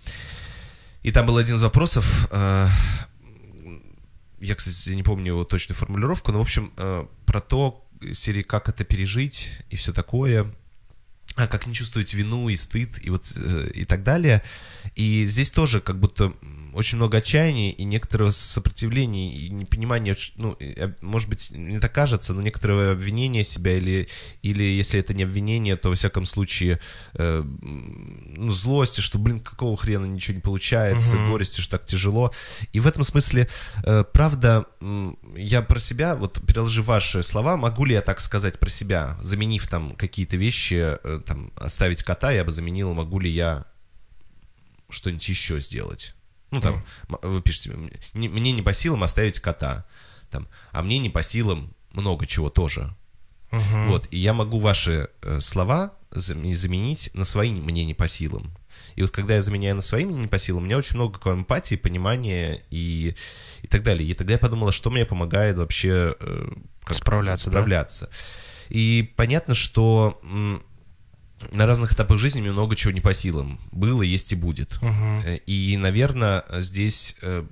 И там был один из вопросов, я, кстати, не помню его точную формулировку, но, в общем, э, про то, серии «Как это пережить» и все такое, а как не чувствовать вину и стыд и вот э, и так далее. И здесь тоже как будто очень много отчаяния и некоторого сопротивления и непонимания, ну, а, может быть, мне так кажется, но некоторое обвинение себя или, или если это не обвинение, то, во всяком случае, э, ну, злости, что, блин, какого хрена ничего не получается, угу. горести, что так тяжело. И в этом смысле, э, правда, я про себя, вот переложив ваши слова, могу ли я так сказать про себя, заменив там какие-то вещи, э, там, оставить кота, я бы заменил, могу ли я что-нибудь еще сделать? Ну, там, вы пишете, мне не по силам оставить кота, там, а мне не по силам много чего тоже. mm Вот, и я могу ваши э, слова заменить на свои «мне не по силам». И вот когда я заменяю на свои «мне не по силам», у меня очень много какой эмпатии, понимания и, и так далее. И тогда я подумала, что мне помогает вообще э, как справляться. справляться. Да? И понятно, что на разных этапах жизни мне много чего не по силам. Было, есть и будет. Угу. И, наверное, здесь э,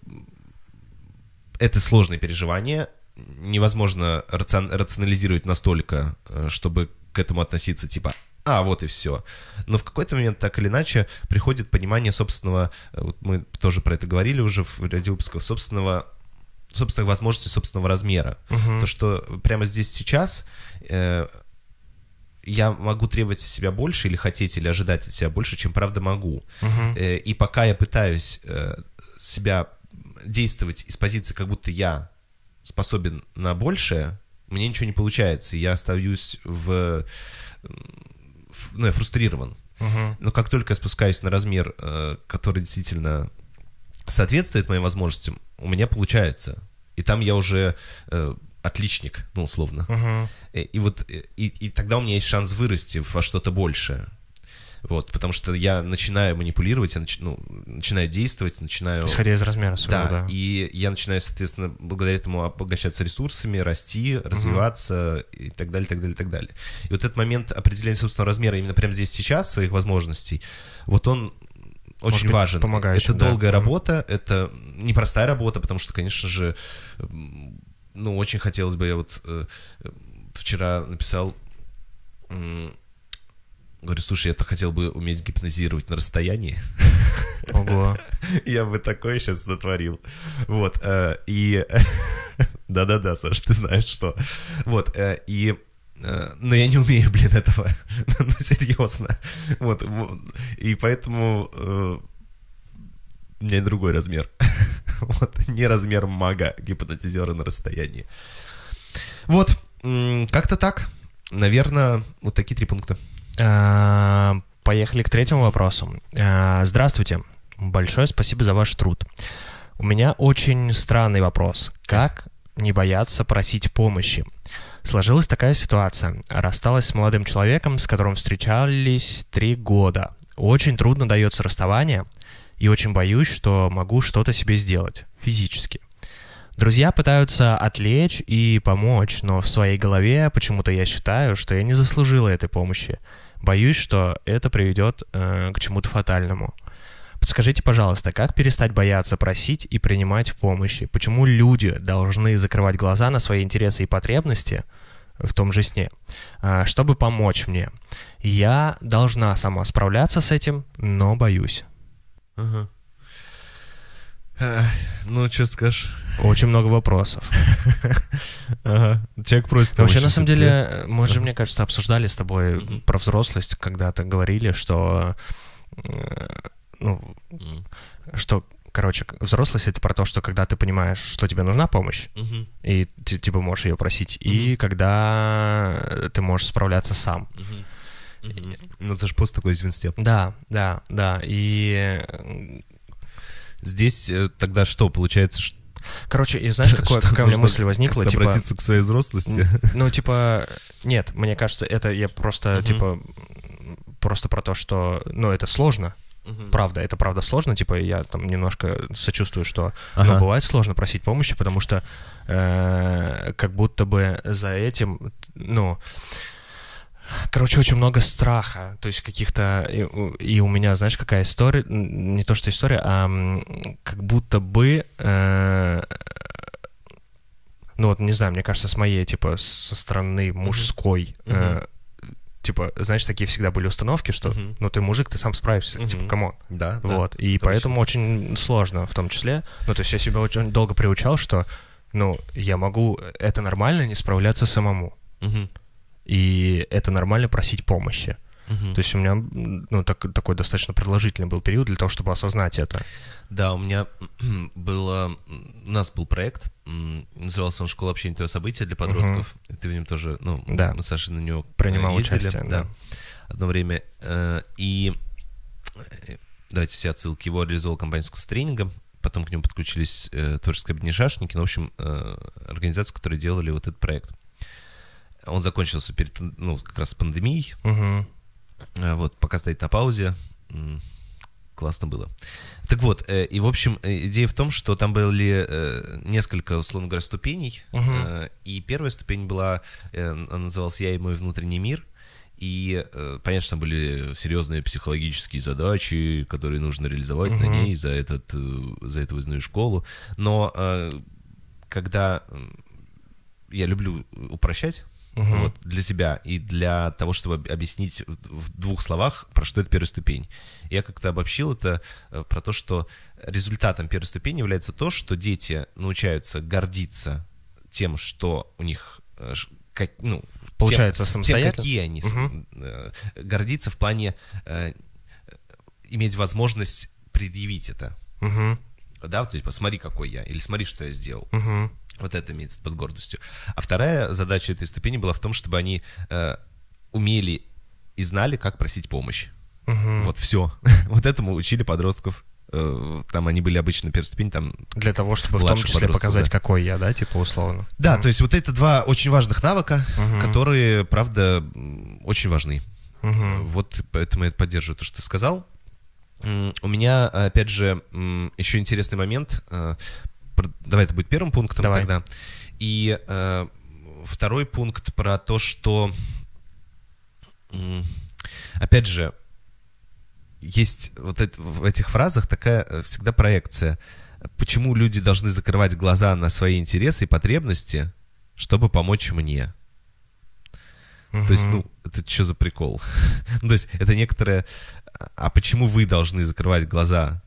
это сложное переживание. Невозможно рацион рационализировать настолько, э, чтобы к этому относиться типа а, вот и все. Но в какой-то момент, так или иначе, приходит понимание собственного, вот мы тоже про это говорили уже в ряде выпусков, собственного собственных возможностей, собственного размера. Угу. То, что прямо здесь сейчас я могу требовать от себя больше или хотеть или ожидать от себя больше, чем правда могу. Угу. И пока я пытаюсь э, себя действовать из позиции, как будто я способен на большее, мне ничего не получается, и я остаюсь в... Ну, я фрустрирован. Угу. Но как только я спускаюсь на размер, э, который действительно соответствует моим возможностям, у меня получается. И там я уже отличник, ну, условно. Угу. И, э, и вот э, и, и тогда у меня есть шанс вырасти во что-то большее. Вот, потому что я начинаю манипулировать, я нач, ну, начинаю действовать, начинаю... Исходя из размера своего, да, да. И я начинаю, соответственно, благодаря этому обогащаться ресурсами, расти, развиваться угу. и так далее, так далее, так далее. И вот этот момент определения собственного размера именно прямо здесь сейчас, своих возможностей, вот он очень Может важен. Помогающим, это долгая да. долгая работа, это непростая работа, потому что, конечно же, ну, очень хотелось бы, я вот э, вчера написал, э, говорю, слушай, я то хотел бы уметь гипнозировать на расстоянии. Ого. Я бы такое сейчас натворил. Вот, э, и... Да-да-да, Саш, ты знаешь что. Вот, э, и... Э, но я не умею, блин, этого. ну, серьезно. Вот, и поэтому э, у меня другой размер. Вот, не размер мага, гипнотизера на расстоянии. Вот, как-то так. Наверное, вот такие три пункта. А, поехали к третьему вопросу. А, здравствуйте. Большое спасибо за ваш труд. У меня очень странный вопрос. Как не бояться просить помощи? Сложилась такая ситуация. Рассталась с молодым человеком, с которым встречались три года. Очень трудно дается расставание и очень боюсь, что могу что-то себе сделать физически. Друзья пытаются отвлечь и помочь, но в своей голове почему-то я считаю, что я не заслужила этой помощи. Боюсь, что это приведет э, к чему-то фатальному. Подскажите, пожалуйста, как перестать бояться просить и принимать помощи? Почему люди должны закрывать глаза на свои интересы и потребности в том же сне, э, чтобы помочь мне? Я должна сама справляться с этим, но боюсь. Ага. Ну, что скажешь? Очень много вопросов. Ага. Человек просит Вообще, на самом деле, мы же, мне кажется, обсуждали с тобой про взрослость, когда-то говорили, что... Э, ну, что короче, взрослость это про то, что когда ты понимаешь, что тебе нужна помощь, Uh-huh. и ты типа можешь ее просить, Uh-huh. и когда ты можешь справляться сам. Uh-huh. Ну, это же пост такой из Винстеп. Да, да, да. И э, здесь э, тогда что, получается, что Короче, и знаешь, какое, какая у меня мысль возникла? Типа, обратиться к своей взрослости? Ну, типа, нет, мне кажется, это я просто, угу. типа, просто про то, что, ну, это сложно, Угу. Правда, это правда сложно, типа я там немножко сочувствую, что ну, ага. но бывает сложно просить помощи, потому что э, как будто бы за этим, ну, э, Короче, очень много страха, то есть каких-то... И, и у меня, знаешь, какая история, не то что история, а как будто бы... Э, ну вот, не знаю, мне кажется, с моей, типа, со стороны мужской... Mm-hmm. Э, типа, знаешь, такие всегда были установки, что, mm-hmm. ну, ты мужик, ты сам справишься, mm-hmm. типа, камон. Да, Вот, да, и точно. поэтому очень сложно в том числе. Ну, то есть я себя очень долго приучал, что, ну, я могу, э, это нормально, не справляться самому. Mm-hmm и это нормально просить помощи. Угу. То есть у меня ну, так, такой достаточно продолжительный был период для того, чтобы осознать это. Да, у меня было... У нас был проект, назывался он «Школа общения твое событие» для подростков. Угу. Ты в нем тоже, ну, да. мы Саша на него Принимал ездили, участие, да. да. Одно время. Э, и э, давайте все отсылки. Его реализовал компания «Искус тренинга». Потом к нему подключились э, творческие объединения шашники, ну, в общем, э, организации, которые делали вот этот проект. Он закончился перед, ну, как раз с пандемией. Угу. Вот, пока стоит на паузе. Классно было. Так вот, э, и в общем, э, идея в том, что там были э, несколько, условно говоря, ступеней. Угу. Э, и первая ступень была, э, называлась «Я и мой внутренний мир». И, э, конечно, там были серьезные психологические задачи, которые нужно реализовать угу. на ней за, этот, э, за эту выездную школу. Но э, когда я люблю упрощать, угу. вот, для себя и для того, чтобы объяснить в двух словах, про что это первая ступень. Я как-то обобщил это э, про то, что результатом первой ступени является то, что дети научаются гордиться тем, что у них э, как, ну, получается тем, самостоятельно. Тем, какие они угу. гордиться в плане э, иметь возможность предъявить это. Угу. Да, то есть типа, посмотри, какой я, или смотри, что я сделал. Угу. Вот это имеется под гордостью. А вторая задача этой ступени была в том, чтобы они э, умели и знали, как просить помощь. Угу. Вот все. вот этому учили подростков э, там они были обычно первой ступени, там... Для того, чтобы в том числе показать, да. какой я, да, типа условно. Да, mm. то есть вот это два очень важных навыка, mm-hmm. которые, правда, очень важны. Mm-hmm. Вот поэтому я поддерживаю то, что ты сказал. У меня, опять же, еще интересный момент э, Давай это будет первым пунктом Давай. тогда. И э, второй пункт про то, что, опять же, есть вот это, в этих фразах такая э, всегда проекция. Почему люди должны закрывать глаза на свои интересы и потребности, чтобы помочь мне? Угу. То есть, ну, это что за прикол? то есть, это некоторое... А почему вы должны закрывать глаза?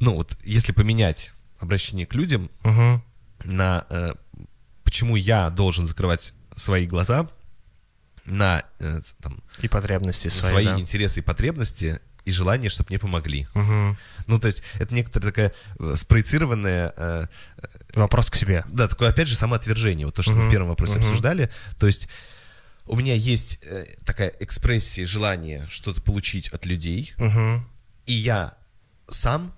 Ну, вот если поменять обращение к людям, угу. на э, почему я должен закрывать свои глаза на э, там, и потребности свои, свои да. интересы и потребности и желание, чтобы мне помогли. Угу. Ну, то есть это некоторая такая э, спроецированная... Э, э, Вопрос к себе. Да, такое, опять же, самоотвержение. Вот то, что угу. мы в первом вопросе угу. обсуждали. То есть у меня есть э, такая экспрессия желание что-то получить от людей, угу. и я сам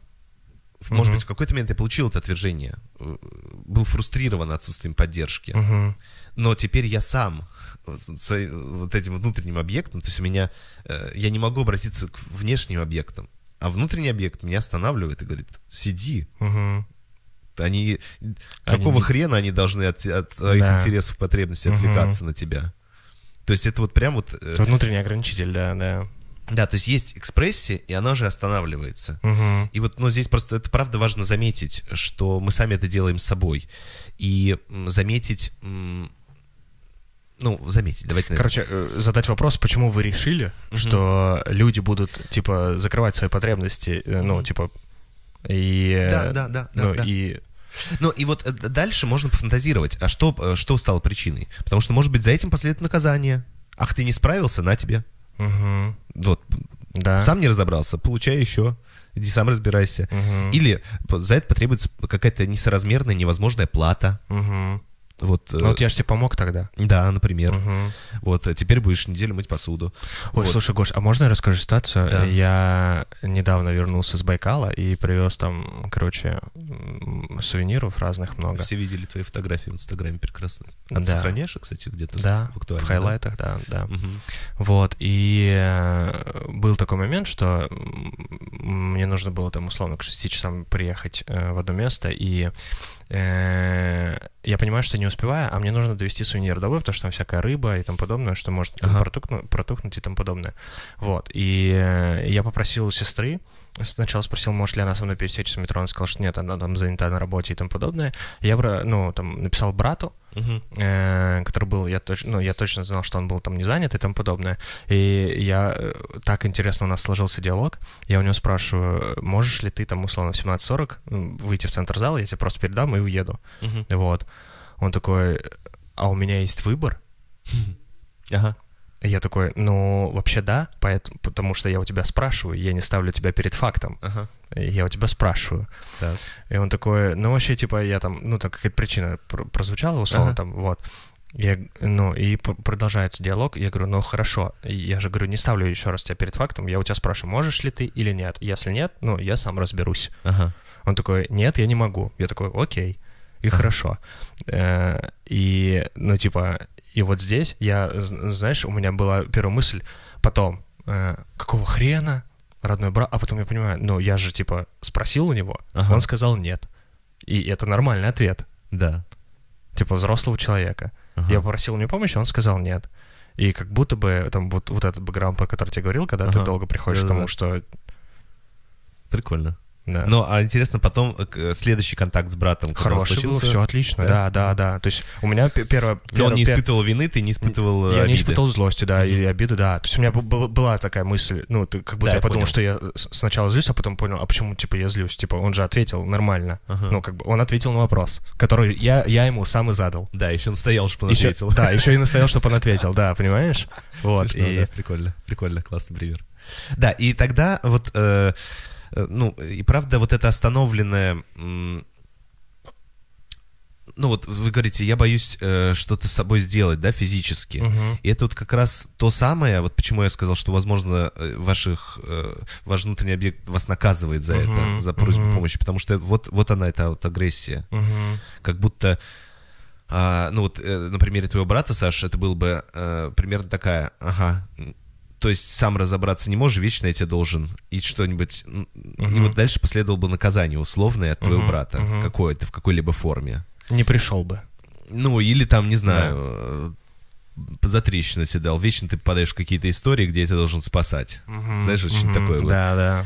Угу. Может быть, в какой-то момент я получил это отвержение, э, был фрустрирован отсутствием поддержки. Угу. Но теперь я сам э, своим, э, вот этим внутренним объектом, то есть у меня, я не могу обратиться к внешним объектам, а внутренний объект меня останавливает и говорит, сиди. Угу. Они, они какого не... хрена они должны от, от твоих да. интересов, потребностей отвлекаться угу. на тебя? То есть это вот прям вот... Внутренний ограничитель, да, да. Да, то есть есть экспрессия, и она же останавливается. Угу. И вот, ну, здесь просто это правда важно заметить, что мы сами это делаем с собой. И заметить ну, заметить, давайте. Наверное. Короче, э, задать вопрос, почему вы решили, mm что люди будут, типа, закрывать свои потребности, э, ну, типа, и... Э, да, да, да, ну, да, да. И... Ну и вот дальше можно пофантазировать, а что, что стало причиной? Потому что, может быть, за этим последует наказание. Ах, ты не справился, на тебе. Угу. Вот. Да. Сам не разобрался, получай еще иди сам разбирайся. Угу. Или за это потребуется какая-то несоразмерная, невозможная плата. Угу. Вот, э, ну, вот я же тебе помог тогда. Да, например. Угу. Вот, э, теперь будешь неделю мыть посуду. Ой, вот. слушай, Гош, а можно я расскажу ситуацию? Да. Я недавно вернулся с Байкала и привез там, короче, сувениров разных много. Все видели твои фотографии в Инстаграме прекрасно. А да. ты сохраняешь их, кстати, где-то да. в актуальном? в хайлайтах, да, да. да. Угу. Вот, и э, был такой момент, что мне нужно было там условно к 6 часам приехать э, в одно место, и э, я понимаю, что не успеваю, а мне нужно довести сувенир домой, потому что там всякая рыба и тому подобное, что может ага. протухнуть, протухнуть и тому подобное. Вот, и э, я попросил у сестры, сначала спросил, может ли она со мной пересечься в метро, она сказала, что нет, она там занята на работе и тому подобное. Я, ну, там, написал брату, Э, который был, я точно, ну, я точно знал, что он был там не занят и тому подобное. И я э, так интересно у нас сложился диалог. Я у него спрашиваю, можешь ли ты там условно в 17.40 выйти в центр зала, я тебе просто передам и уеду. Вот. Он такой, а у меня есть выбор. Ага. Я такой, ну, вообще да, поэтому, потому что я у тебя спрашиваю, я не ставлю тебя перед фактом. Ага. Я у тебя спрашиваю. Так. И он такой, ну, вообще, типа, я там, ну, так какая-то причина прозвучала, условно, ага. там, вот. Я, ну, и продолжается диалог. Я говорю, ну хорошо. Я же говорю, не ставлю еще раз тебя перед фактом. Я у тебя спрашиваю, можешь ли ты или нет. Если нет, ну, я сам разберусь. Ага. Он такой, нет, я не могу. Я такой, окей. И ага. хорошо. Э, и, ну, типа, и вот здесь я, знаешь, у меня была первая мысль потом, э, какого хрена, родной брат, а потом я понимаю, ну я же типа спросил у него, ага. он сказал нет. И это нормальный ответ. Да. Типа взрослого человека. Ага. Я попросил у него помощи, он сказал нет. И как будто бы там вот, вот этот бэкграунд, про который я тебе говорил, когда ага. ты долго приходишь да, к тому, что... Прикольно. Да. Ну, а интересно, потом э, следующий контакт с братом. Хороший был, все отлично, да? да, да, да. То есть у меня первое... первое он не пер... испытывал вины, ты не испытывал э, Я обиды. не испытывал злости, да, mm-hmm. и обиды, да. То есть у меня была такая мысль, ну, как будто да, я, я подумал, понял. что я э, сначала злюсь, а потом понял, а почему, типа, я злюсь? Типа, он же ответил нормально. Ага. Ну, как бы он ответил на вопрос, который я, я ему сам и задал. Да, еще настоял, чтобы он еще, ответил. Да, еще и настоял, чтобы он ответил, да, понимаешь? Вот. Смешно, и... да, прикольно, прикольно, классный пример. Да, и тогда вот... Э Э, ну, и правда, вот это остановленное ну вот вы говорите, я боюсь э, что-то с собой сделать, да, физически. Угу. И это вот как раз то самое, вот почему я сказал, что, возможно, э, ваших, э, ваш внутренний объект вас наказывает за угу, это, за просьбу угу. помощи, потому что вот, вот она, эта вот агрессия. Угу. Как будто, э, ну вот э, на примере твоего брата, Саш, это было бы э, примерно такая, ага, то есть сам разобраться не можешь, вечно я тебе должен и что-нибудь. Угу. И вот дальше последовало бы наказание условное от твоего угу, брата, угу. какое-то, в какой-либо форме. Не пришел бы. Ну, или там, не знаю, да. Э, за трещину сидел, Вечно ты попадаешь в какие-то истории, где я тебя должен спасать. Угу, Знаешь, очень угу, такое Да, да.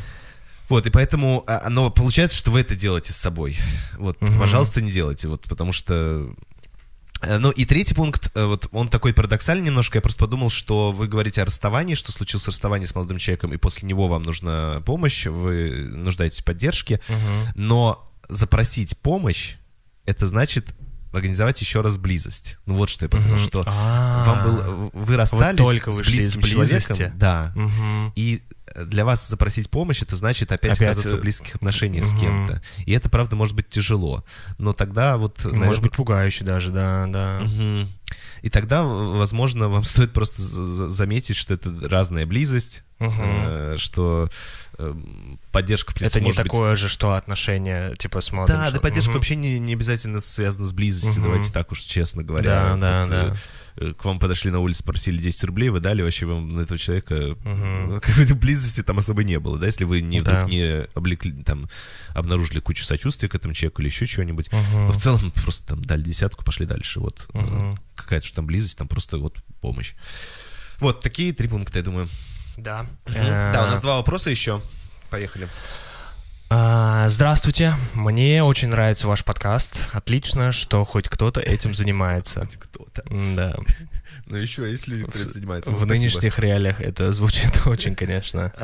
Вот, и поэтому, а, но получается, что вы это делаете с собой. Вот, угу. пожалуйста, не делайте, вот, потому что Э, ну и третий пункт, э, вот он такой парадоксальный немножко, я просто подумал, что вы говорите о расставании, что случилось расставание с молодым человеком, и после него вам нужна помощь, вы нуждаетесь в поддержке, угу. но запросить помощь, это значит организовать еще раз близость. Ну вот что я подумал, mm что А-а-а. вам был вы расстались вот только с близким человеком, да, mm и для вас запросить помощь, это значит опять, опять... оказаться в близких отношениях угу. с кем-то. И это, правда, может быть тяжело. Но тогда вот... Наверное... Может быть, пугающе даже, да, да. Угу. И тогда, возможно, вам стоит просто заметить, что это разная близость, угу. э, что э, поддержка... Принципе, это не такое быть... же, что отношения, типа, с молодым Да, человеком. да, поддержка угу. вообще не, не обязательно связана с близостью, угу. давайте так уж честно говоря. Да, да, вот, э, да. Э, к вам подошли на улице, спросили 10 рублей, вы дали, вообще вам на этого человека угу. какой-то близости там особо не было, да, если вы не, да. вдруг не облекли, там, обнаружили кучу сочувствия к этому человеку или еще чего-нибудь, но в целом просто там дали десятку, пошли дальше, вот. Э, какая-то что там близость, там просто вот помощь. Вот, такие три пункта, я думаю. Да. Да, у нас два вопроса еще. Поехали. А, здравствуйте, мне очень нравится ваш подкаст. Отлично, что хоть кто-то этим занимается. Хоть кто-то. Да. Ну еще есть люди, которые занимаются. В ну, нынешних реалиях это звучит очень, конечно.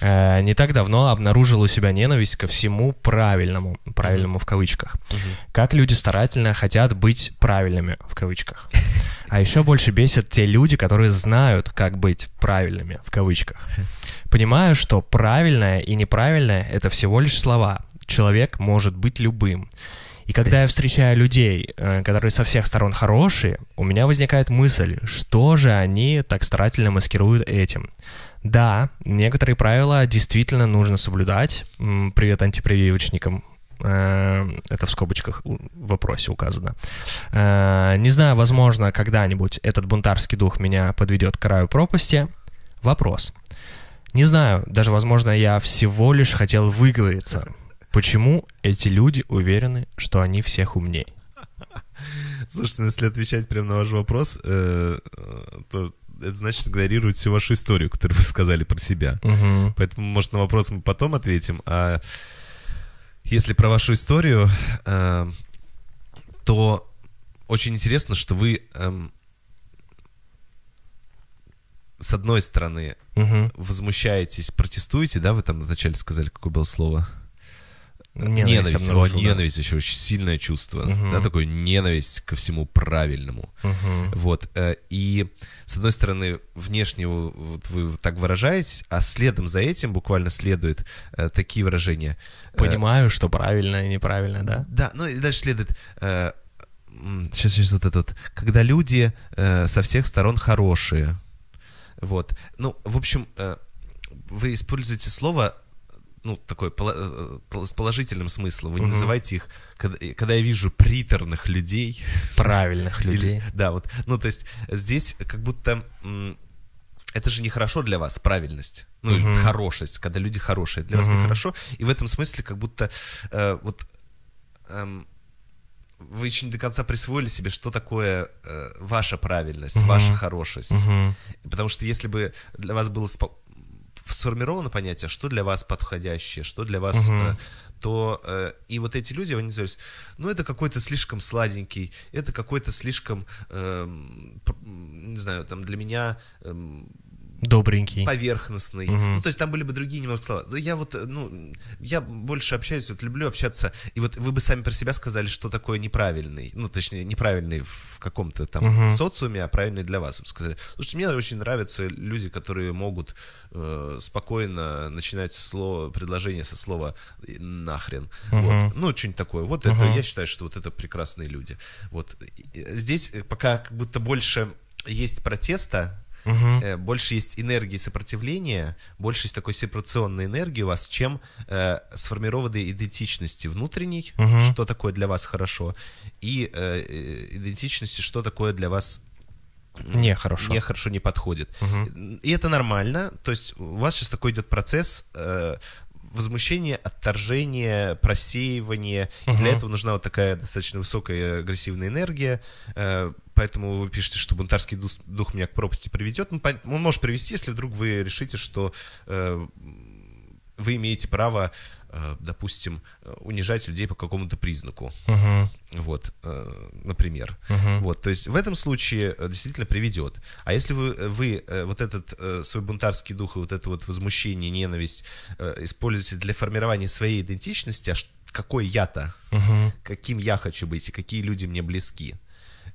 Э, не так давно обнаружил у себя ненависть ко всему правильному, правильному в кавычках. Как люди старательно хотят быть правильными в кавычках. А еще больше бесят те люди, которые знают, как быть правильными в кавычках. Понимаю, что правильное и неправильное — это всего лишь слова. Человек может быть любым. И когда я встречаю людей, э, которые со всех сторон хорошие, у меня возникает мысль, что же они так старательно маскируют этим. Да, некоторые правила действительно нужно соблюдать. Привет антипрививочникам. Э, это в скобочках в вопросе указано. Э, не знаю, возможно, когда-нибудь этот бунтарский дух меня подведет к краю пропасти. Вопрос. Не знаю, даже, возможно, я всего лишь хотел выговориться. Почему эти люди уверены, что они всех умней? Слушай, ну если отвечать прямо на ваш вопрос, э, то это значит игнорирует всю вашу историю, которую вы сказали про себя. Угу. Поэтому, может, на вопрос мы потом ответим. А если про вашу историю, э, то очень интересно, что вы... Эм, с одной стороны, угу. возмущаетесь, протестуете, да, вы там вначале сказали, какое было слово? Ненависть, ненависть, обнаружил, о, ненависть да. еще очень сильное чувство, угу. да, такое ненависть ко всему правильному, угу. вот. Э, и с одной стороны внешне вот вы так выражаетесь, а следом за этим буквально следует э, такие выражения. Э, Понимаю, что правильно и неправильно, да. Да, ну и дальше следует сейчас, сейчас вот этот, когда люди э, со всех сторон хорошие. Вот. Ну, в общем, э, вы используете слово ну, такой э, с положительным смыслом. Вы не угу. называйте их, когда, когда я вижу приторных людей. Правильных людей. Или, да, вот. Ну, то есть здесь как будто это же нехорошо для вас, правильность, ну, угу. хорошесть, когда люди хорошие. Для угу. вас нехорошо. И в этом смысле как будто э, вот... Эм, вы еще не до конца присвоили себе, что такое э, ваша правильность, угу. ваша хорошесть. Угу. Потому что если бы для вас было спо- сформировано понятие, что для вас подходящее, что для вас... Угу. Э, то э, и вот эти люди, они называются, ну это какой-то слишком сладенький, это какой-то слишком, э, не знаю, там для меня... Э, добренький, поверхностный. Угу. Ну, то есть там были бы другие немного слова. Но ну, я вот, э, ну, я больше общаюсь, вот люблю общаться. И вот вы бы сами про себя сказали, что такое неправильный. Ну, точнее, неправильный в каком-то там угу. социуме, а правильный для вас. Вы сказали, слушайте, мне очень нравятся люди, которые могут э, спокойно начинать слово, предложение со слова нахрен. Угу. Вот. Ну, что-нибудь такое. Вот угу. это, я считаю, что вот это прекрасные люди. Вот. Здесь э, пока как будто больше есть протеста, Угу. Больше есть энергии сопротивления, больше есть такой сепарационной энергии у вас, чем э, сформированной идентичности внутренней, угу. что такое для вас хорошо, и э, э идентичности, что такое для вас нехорошо. Нехорошо не подходит. Угу. И это нормально. То есть у вас сейчас такой идет процесс э, возмущение, отторжение, просеивание. Угу. для этого нужна вот такая достаточно высокая агрессивная энергия. Э, поэтому вы пишете, что бунтарский дух, дух меня к пропасти приведет. Ну, он может привести, если вдруг вы решите, что э, вы имеете право Э, допустим, э, унижать людей по какому-то признаку. Uh-huh. Вот, э, например. Uh-huh. Вот, то есть в этом случае действительно приведет. А если вы, вы вот этот свой бунтарский дух и вот это вот возмущение, ненависть используете для формирования своей идентичности, а какой я-то, uh-huh. каким я хочу быть и какие люди мне близки,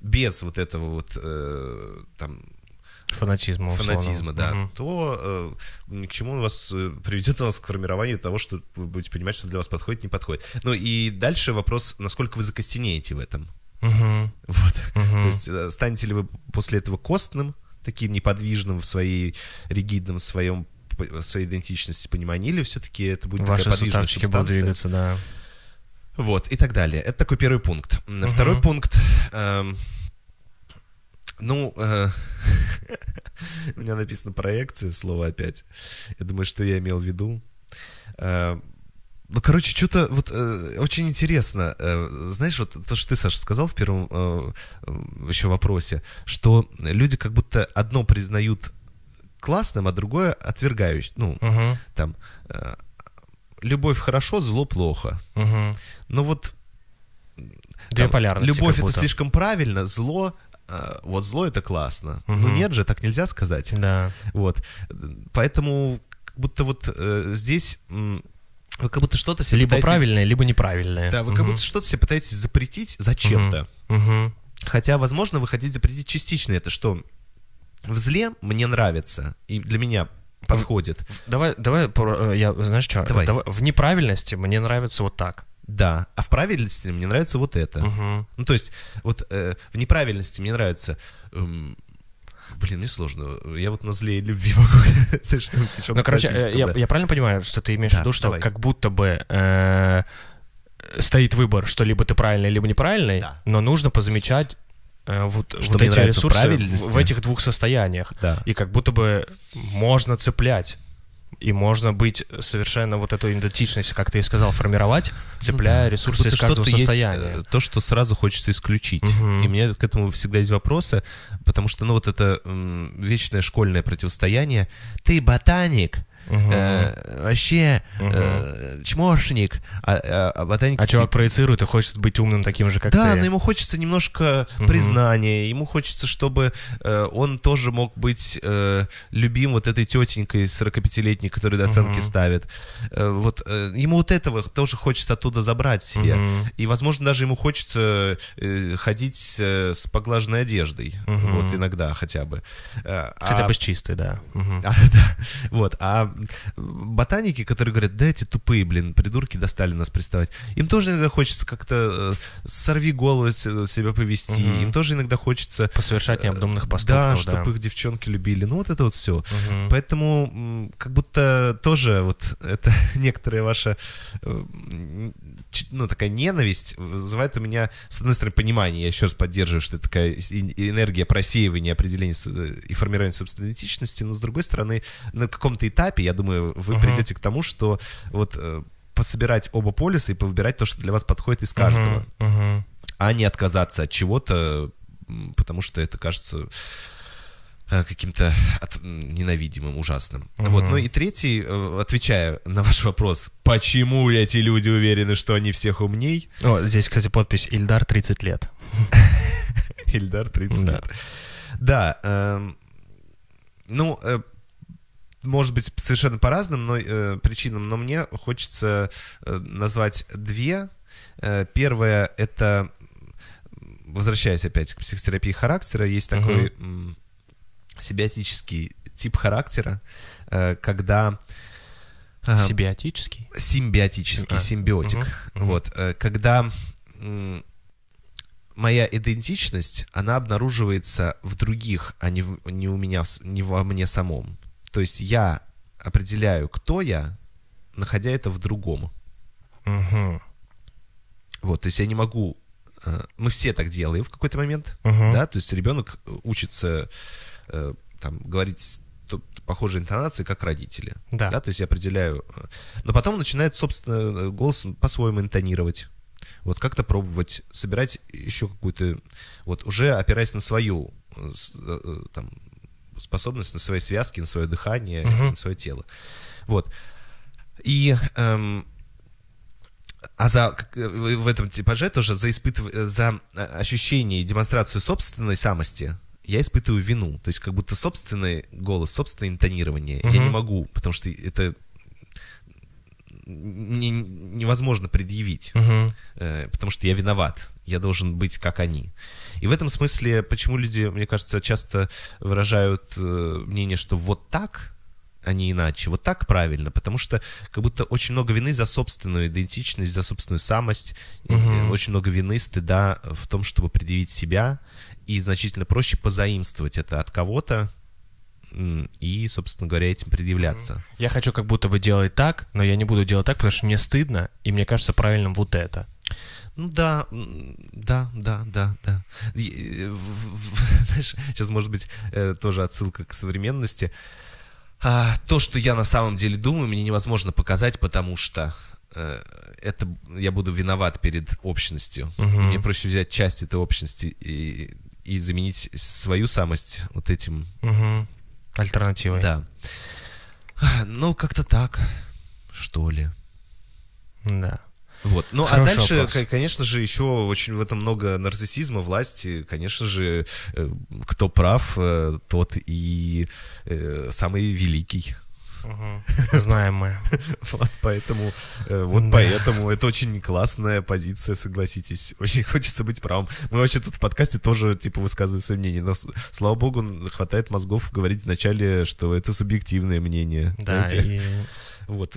без вот этого вот там фанатизма, условно. фанатизма, да, угу. то э, к чему он вас э, приведет у вас к формированию того, что вы будете понимать, что для вас подходит, не подходит. Ну и дальше вопрос, насколько вы закостенеете в этом. Угу. Вот. Угу. То есть э, станете ли вы после этого костным, таким неподвижным в своей ригидном своем своей идентичности понимании, или все-таки это будет Ваши такая подвижная субстанция. будут двигаться, да. Вот, и так далее. Это такой первый пункт. Угу. Второй пункт. Э, ну, э, у меня написано проекция, слово опять. Я думаю, что я имел в виду. Э, ну, короче, что-то вот э, очень интересно. Э, знаешь, вот то, что ты, Саша, сказал в первом э, э еще вопросе, что люди как будто одно признают классным, а другое отвергающим. Ну, Uh-huh. там, э, любовь хорошо, зло плохо. Угу. Ну, uh-huh. Но вот Две полярности. Любовь это слишком правильно, зло а, вот зло это классно. Угу. Ну нет же, так нельзя сказать. Да. Вот. Поэтому как будто вот э, здесь вы как будто что-то себе либо пытаетесь... правильное, либо неправильное. Да, вы угу. как будто что-то себе пытаетесь запретить зачем-то. Угу. Хотя, возможно, вы хотите запретить частично это, что в зле мне нравится и для меня подходит. Давай, давай, э, я знаешь что? Давай. давай в неправильности мне нравится вот так. Да, а в правильности мне нравится вот это. Угу. Ну, то есть, вот э, в неправильности мне нравится... Эм, блин, мне сложно. Я вот на зле любви могу. ну, короче, э, я, правильно понимаю, что ты имеешь в виду, что как будто бы... Э, стоит выбор, что либо ты правильный, либо неправильный, но нужно позамечать э, вот, что вот эти ресурсы в, в этих двух состояниях. Да. И как будто бы можно цеплять и можно быть совершенно вот эту идентичность, как ты и сказал, формировать, цепляя ресурсы из каждого состояния. Есть, э, то, что сразу хочется исключить. Угу. И меня к этому всегда есть вопросы, потому что, ну, вот это вечное школьное противостояние. Ты ботаник, Э, вообще э, чмошник. А, э, а, а, а чувак проецирует и хочет быть умным таким же, как да, ты. Да, но ему хочется немножко признания, ему хочется, чтобы он тоже мог быть любим вот этой тетенькой 45-летней, которая оценки ставит. вот ему вот этого тоже хочется оттуда забрать себе. И, возможно, даже ему хочется ходить с поглаженной одеждой. Вот иногда хотя бы. хотя а бы с чистой, да. А, вот. А ботаники, которые говорят, да эти тупые, блин, придурки достали нас приставать, им тоже иногда хочется как-то э, сорви голову э, себя повести, угу. им тоже иногда хочется... Посовершать э, необдуманных поступков, да. чтобы да. их девчонки любили, ну вот это вот все. Угу. Поэтому как будто тоже вот это некоторая ваша, ну такая ненависть вызывает у меня, с одной стороны, понимание, я еще раз поддерживаю, что это такая энергия просеивания определения и формирования собственной идентичности, но с другой стороны, на каком-то этапе я думаю, вы uh-huh. придете к тому, что вот э, пособирать оба полиса и повыбирать то, что для вас подходит из каждого, uh-huh. Uh-huh. а не отказаться от чего-то, потому что это кажется э, каким-то от... ненавидимым, ужасным. Угу. Вот. Ну и третий, э, отвечая на ваш вопрос, почему эти люди уверены, что они всех умней? О, здесь, кстати, подпись «Ильдар 30 лет». Ильдар 30 лет. Да. Эм, ну, может быть, совершенно по разным но, э, причинам, но мне хочется э, назвать две. Э, первое — это, возвращаясь опять к психотерапии характера, есть такой uh-huh. симбиотический тип характера, э, когда... Э, симбиотический? Симбиотический, а. симбиотик. Uh-huh. Вот, э, когда... Э, моя идентичность, она обнаруживается в других, а не, в, не у меня, не во мне самом. То есть я определяю, кто я, находя это в другом. Угу. Вот, то есть я не могу... Э, мы все так делаем в какой-то момент, угу. да, то есть ребенок э, учится э, там говорить похожие интонации, как родители. Да. да. То есть я определяю. Но потом начинает, собственно, голос по-своему интонировать. Вот как-то пробовать собирать еще какую-то... Вот уже опираясь на свою там, способность на свои связки, на свое дыхание, угу. на свое тело. Вот. И... Эм, а за, э, в этом типаже тоже за, испытыв... Э, за э, ощущение и демонстрацию собственной самости я испытываю вину. То есть как будто собственный голос, собственное интонирование. Угу. Я не могу, потому что это мне невозможно предъявить, угу. потому что я виноват, я должен быть как они. И в этом смысле, почему люди, мне кажется, часто выражают э, мнение, что вот так, а не иначе, вот так правильно, потому что как будто очень много вины за собственную идентичность, за собственную самость, угу. очень много вины, стыда в том, чтобы предъявить себя, и значительно проще позаимствовать это от кого-то, и, собственно говоря, этим предъявляться. Я хочу как будто бы делать так, но я не буду делать так, потому что мне стыдно, и мне кажется правильным вот это. Ну да, да, да, да, да. Э, знаешь, сейчас, может быть, э, тоже отсылка к современности. А, то, что я на самом деле думаю, мне невозможно показать, потому что э, это я буду виноват перед общностью. Угу. мне проще взять часть этой общности и, и заменить свою самость вот этим угу Альтернативой. Да. Ну, как-то так, что ли. Да. Вот. Ну, а Хороший а дальше, вопрос. конечно же, еще очень в этом много нарциссизма, власти. Конечно же, э, кто прав, э, тот и э, самый великий. Знаем мы. Вот поэтому, э, вот поэтому это очень классная позиция, согласитесь. Очень хочется быть правым. Мы вообще тут в подкасте тоже, типа, высказываем свое мнение, но, слава богу, хватает мозгов говорить вначале, что это субъективное мнение. Да, и... Вот.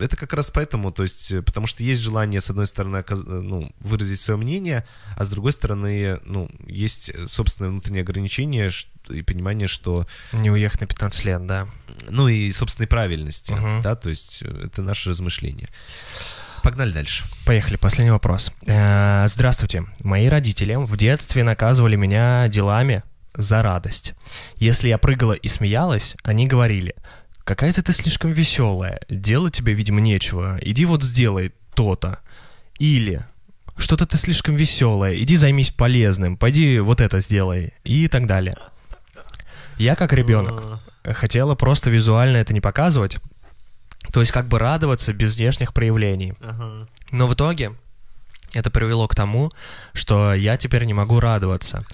Это как раз поэтому, то есть, э, потому что есть желание, с одной стороны, э, ну, выразить свое мнение, а с другой стороны, ну, есть собственное внутреннее ограничение и понимание, что... Не уехать на 15 лет, да ну и собственной правильности, угу. да, то есть э, это наше размышление. Погнали дальше. Поехали, последний вопрос. Э, здравствуйте. Мои родители в детстве наказывали меня делами за радость. Если я прыгала и смеялась, они говорили, какая-то ты слишком веселая, делать тебе, видимо, нечего, иди вот сделай то-то. Или что-то ты слишком веселая, иди займись полезным, пойди вот это сделай и так далее. Я как ребенок а хотела просто визуально это не показывать, то есть как бы радоваться без внешних проявлений. Ага. Но в итоге это привело к тому, что я теперь не могу радоваться.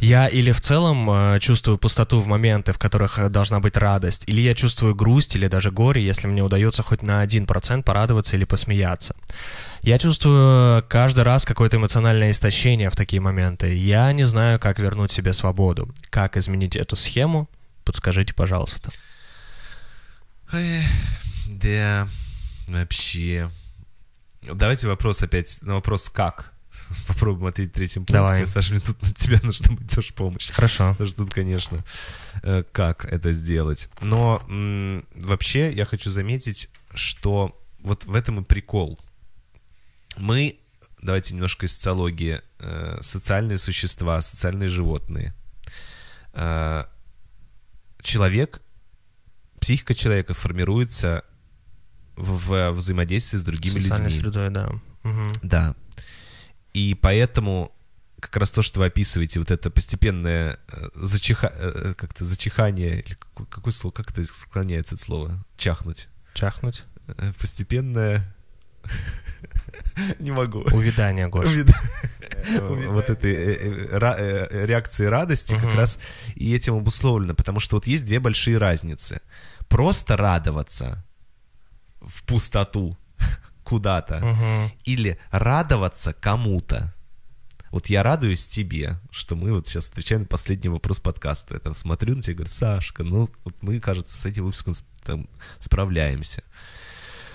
Я или в целом э, чувствую пустоту в моменты, в которых э, должна быть радость, или я чувствую грусть или даже горе, если мне удается хоть на один процент порадоваться или посмеяться. Я чувствую э, каждый раз какое-то эмоциональное истощение в такие моменты. Я не знаю, как вернуть себе свободу, как изменить эту схему, подскажите, пожалуйста. да, вообще. Давайте вопрос опять на вопрос «как?» попробуем ответить третьим пунктом. Давай. Саша, мне тут на тебя нужна будет тоже помощь. Хорошо. Потому что тут, конечно, э, как это сделать. Но вообще я хочу заметить, что вот в этом и прикол. Мы, давайте немножко из социологии, э, социальные существа, социальные животные. Э, человек, психика человека формируется в, в э, взаимодействии с другими Социальной людьми. средой, да. Угу. Да. И поэтому как раз то, что вы описываете, вот это постепенное э, зачиха... Э, как-то зачихание, или какое, слово, как это склоняется это слово? Чахнуть. Чахнуть. Постепенное... Не могу. Увидание, Гоша. Увид... Э, вот этой э, э, реакции радости как раз и этим обусловлено, потому что вот есть две большие разницы. Просто радоваться в пустоту куда-то или радоваться кому-то. Вот я радуюсь тебе, что мы вот сейчас отвечаем на последний вопрос подкаста. Я там смотрю на тебя и говорю, Сашка, ну вот мы, кажется, с этим выпуском там, справляемся.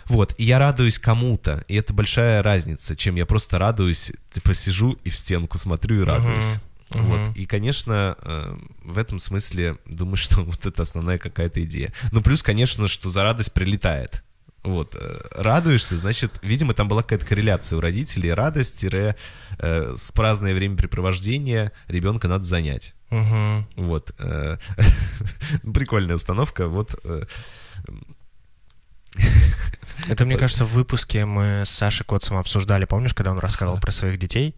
Вот, и я радуюсь кому-то, и это большая разница, чем я просто радуюсь, типа сижу и в стенку смотрю и радуюсь. Uh-huh. Uh-huh. Вот. И, конечно, э, в этом смысле думаю, что вот это основная какая-то идея. Ну, плюс, конечно, что за радость прилетает. Вот, э, радуешься, значит, видимо, там была какая-то корреляция у родителей. Радость э, с праздное времяпрепровождение ребенка надо занять. Угу. Вот. Э, прикольная установка. Вот э, это, мне кажется, в выпуске мы с Сашей Котцем обсуждали, помнишь, когда он рассказывал про своих детей,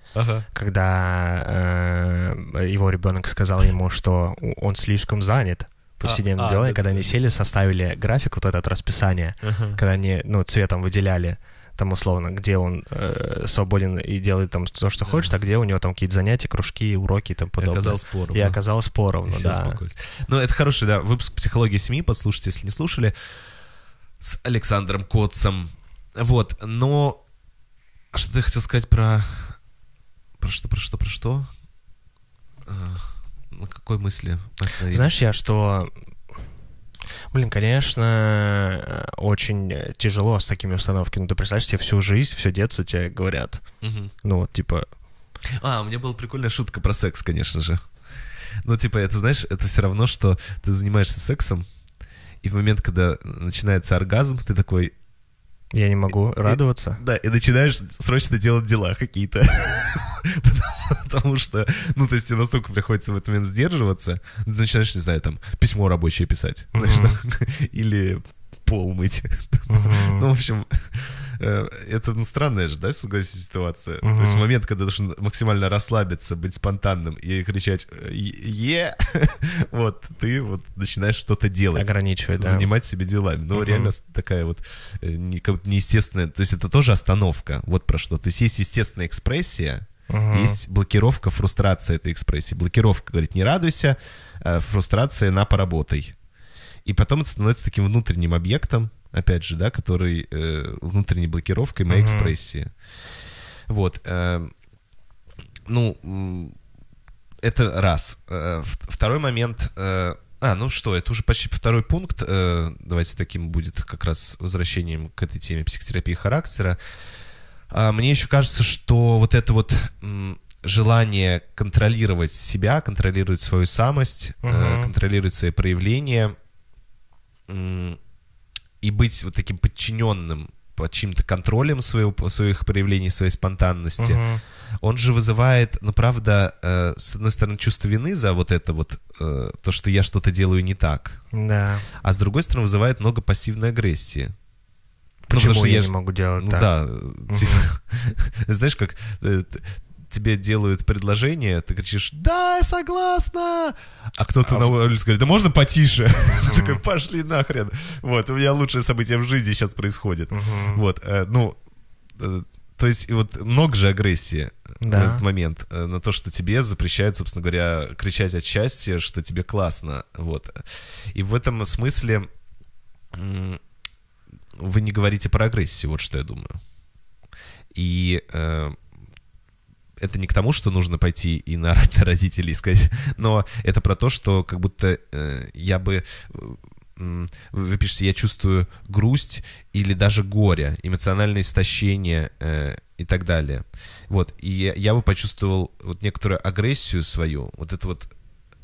когда э, его ребенок сказал ему, что он слишком занят повседневным а, а делом, а, и когда они сели, составили график вот этот расписание, ага. когда они, ну, цветом выделяли там условно, где он э, свободен и делает там то, что да. хочет, а где у него там какие-то занятия, кружки, уроки и тому подобное. И оказалось поровну. И оказалось поровну, и да. Ну, это хороший, да, выпуск психологии семьи», подслушайте, если не слушали с Александром Котцем. Вот, но... Что я хотел сказать про... Про что, про что, про что? А, на какой мысли остановить? Знаешь, я что... Блин, конечно, очень тяжело с такими установками. Но ну, ты представляешь, тебе всю жизнь, все детство тебе говорят. Угу. Ну, вот, типа... А, у меня была прикольная шутка про секс, конечно же. Ну, типа, это, знаешь, это все равно, что ты занимаешься сексом, и в момент, когда начинается оргазм, ты такой... Я не могу радоваться. И, да, и начинаешь срочно делать дела какие-то. Потому что, ну, то есть тебе настолько приходится в этот момент сдерживаться, ты начинаешь, не знаю, там, письмо рабочее писать. Или пол мыть. Ну, в общем, Э, это ну, странная же, да, согласись, ситуация. Угу. То есть момент, когда должен максимально расслабиться, быть спонтанным и кричать «Е!», вот, ты вот начинаешь что-то делать. Ограничивать, да. Занимать себе делами. Ну, угу. реально такая вот э, не, как неестественная, то есть это тоже остановка, вот про что. То есть есть естественная экспрессия, Uh -huh. Есть блокировка, фрустрация этой экспрессии. Блокировка говорит, не радуйся, э, фрустрация на поработай. И потом это становится таким внутренним объектом, опять же, да, который э, внутренней блокировкой моей uh-huh. экспрессии. Вот. Э, ну, это раз. Э, второй момент. Э, а, ну что, это уже почти второй пункт. Э, давайте таким будет как раз возвращением к этой теме психотерапии характера. Э, мне еще кажется, что вот это вот желание контролировать себя, контролировать свою самость, угу. Uh -huh. контролировать свои проявления, и быть вот таким подчиненным под чьим-то контролем своего, своих проявлений, своей спонтанности, угу. он же вызывает, ну, правда, э, с одной стороны, чувство вины за вот это вот, э, то, что я что-то делаю не так. Да. А с другой стороны, вызывает много пассивной агрессии. Ну, Почему ну, я, я не ж... могу делать ну, так? Да, угу. типа, знаешь, как э, тебе делают предложение, ты кричишь «Да, согласна!» А кто-то а на улице говорит «Да можно потише?» Ты такой «Пошли нахрен!» Вот, у меня лучшее событие в жизни сейчас происходит. Вот, э, ну, э, то есть вот много же агрессии э, да. в этот момент на то, что тебе запрещают, собственно говоря, кричать от счастья, что тебе классно, вот. И в этом смысле вы не говорите про агрессию, вот что я думаю. И э, это не к тому, что нужно пойти и наорать на родителей и сказать, но это про то, что как будто э, я бы э, вы пишете, я чувствую грусть или даже горе, эмоциональное истощение э, и так далее. Вот, и я, я бы почувствовал вот некоторую агрессию свою, вот это вот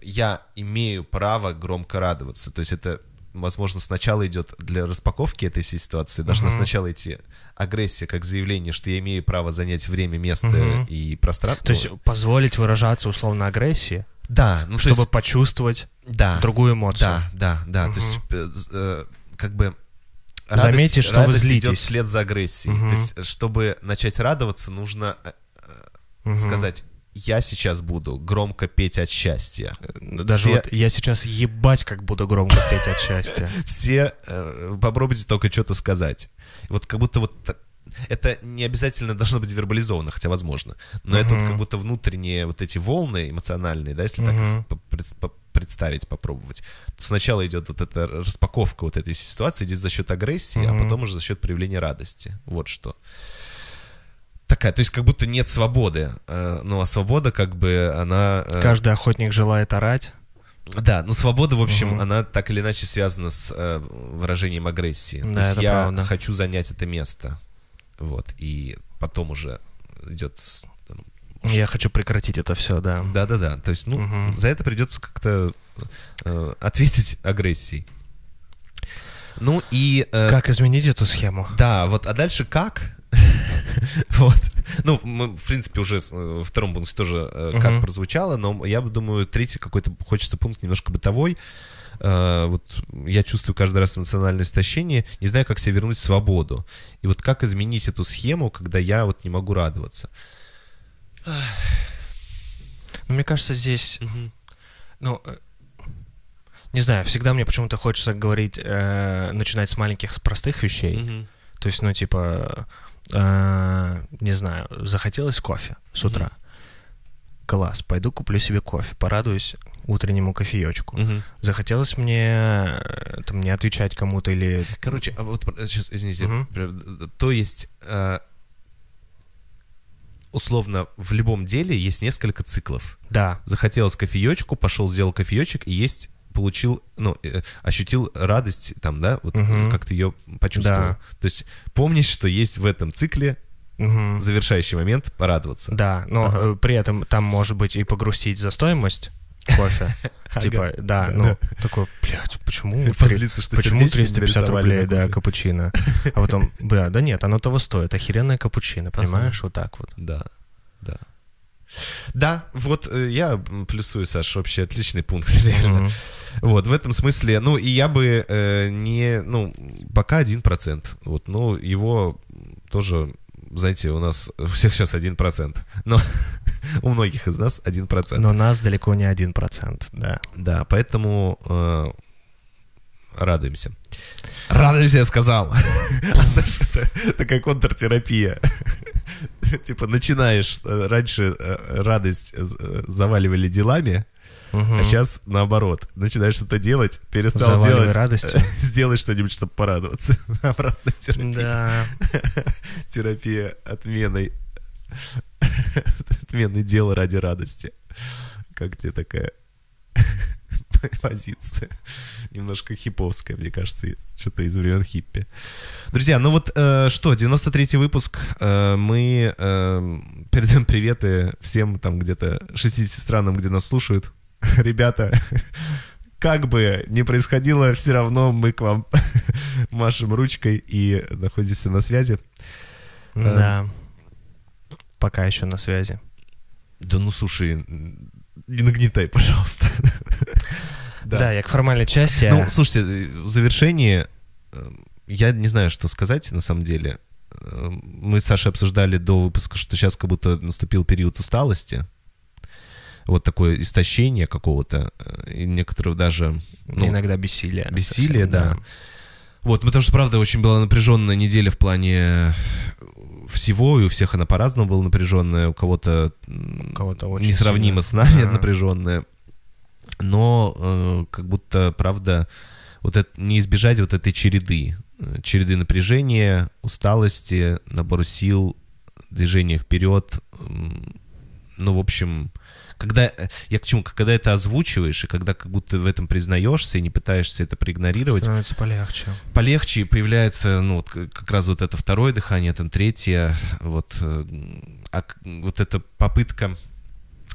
я имею право громко радоваться. То есть это возможно, сначала идет для распаковки этой ситуации, должна угу. сначала идти агрессия как заявление, что я имею право занять время, место угу. и пространство. То есть позволить выражаться условно агрессии? Да, ну чтобы есть... почувствовать да, другую эмоцию. Да, да, да. Угу. То есть э, э, как бы радость, заметьте, что радость вы злитесь. идет вслед за агрессией. Угу. То есть э, чтобы начать радоваться, нужно угу. сказать я сейчас буду громко петь от счастья. Э, даже все... вот я сейчас ебать как буду громко петь от счастья. Все э, попробуйте только что-то сказать. Вот как будто вот это не обязательно должно быть вербализовано, хотя возможно. Но uh это вот как будто внутренние вот эти волны эмоциональные, да, если uh так представить, попробовать. То сначала идет вот эта распаковка вот этой ситуации, идет за счет агрессии, uh а потом уже за счет проявления радости. Вот что такая, то есть как будто нет свободы. Э, ну а свобода как бы она... Э, Каждый охотник желает орать. Да, но ну, свобода, в общем, угу. она так или иначе связана с э, выражением агрессии. Да, То есть я правда. хочу занять это место. Вот. И потом уже идет. Там, Я хочу прекратить это все, да. Да, да, да. То есть, ну, угу. за это придется как-то э, ответить агрессией. Ну и. Э, как изменить эту схему? Да, вот, а дальше как? Вот. Ну, мы, в принципе, уже э, в втором пункте тоже э, как угу. прозвучало, но я думаю, третий какой-то хочется пункт немножко бытовой. Э, вот я чувствую каждый раз эмоциональное истощение, не знаю, как себе вернуть свободу. И вот как изменить эту схему, когда я вот не могу радоваться. Ну, мне кажется, здесь, угу. ну, э, не знаю, всегда мне почему-то хочется говорить, э, начинать с маленьких, с простых вещей. Угу. То есть, ну, типа, э, не знаю, захотелось кофе с утра. Mm-hmm. Класс, пойду куплю себе кофе, порадуюсь утреннему кофеечку. Угу. Захотелось мне э, там, не отвечать кому-то или... Короче, а вот сейчас, извините, угу. то есть... Э, условно, в любом деле есть несколько циклов. Да. Захотелось кофеечку, пошел, сделал кофеечек, и есть получил, ну, э, ощутил радость там, да, вот угу. Э, как ты ее почувствовал. Да. То есть помнишь, что есть в этом цикле угу. завершающий момент порадоваться. Да, но ага. Э, при этом там может быть и погрустить за стоимость кофе. Типа, да, ну, такой, блядь, почему? Позлиться, что Почему 350 рублей, да, капучино? А потом, бля, да нет, оно того стоит, охеренная капучино, понимаешь, вот так вот. Да, да. Да, вот э, я плюсую, Саша, вообще отличный пункт, реально. Mm-hmm. Вот, в этом смысле, ну, и я бы э, не, ну, пока 1%, вот, ну, его тоже знаете, у нас у всех сейчас 1%. Но у многих из нас 1%. Но нас далеко не 1%, да. Да, поэтому э, радуемся. Радуемся, я сказал. А знаешь, это такая контртерапия. типа начинаешь, э, раньше э, радость э, заваливали делами, А сейчас наоборот. Начинаешь что-то делать, перестал делать. радостью. Сделай что-нибудь, чтобы порадоваться. Обратная терапия. терапия отменой. отмены дела ради радости. Как тебе такая позиция. Немножко хиповская, мне кажется, что-то из времен хиппи. Друзья, ну вот э, что, 93-й выпуск. Э, мы э, передаем приветы всем там где-то 60 странам, где нас слушают. Ребята, как бы ни происходило, все равно мы к вам машем ручкой и находимся на связи. Э, да. Э, Пока еще на связи. Да ну слушай, не нагнетай, пожалуйста. Да, да я к формальной части. Ну, а- слушайте, э, в завершении э, я не знаю, что сказать на самом деле. Э, мы с Сашей обсуждали до выпуска, что сейчас как будто наступил период усталости. Вот такое истощение какого-то. И некоторого даже... Ну, Иногда бессилие. Бессилие, да. да. Вот, потому что, правда, очень была напряженная неделя в плане всего, и у всех она по-разному была напряженная, у кого-то, кого, у кого несравнимо сильно. с нами да. напряженная но э, как будто, правда, вот это, не избежать вот этой череды, череды напряжения, усталости, набор сил, движение вперед, ну, в общем, когда э, я к чему, когда это озвучиваешь и когда как будто в этом признаешься и не пытаешься это проигнорировать, становится полегче. Полегче появляется, ну вот как раз вот это второе дыхание, там третье, вот, э, а, вот эта попытка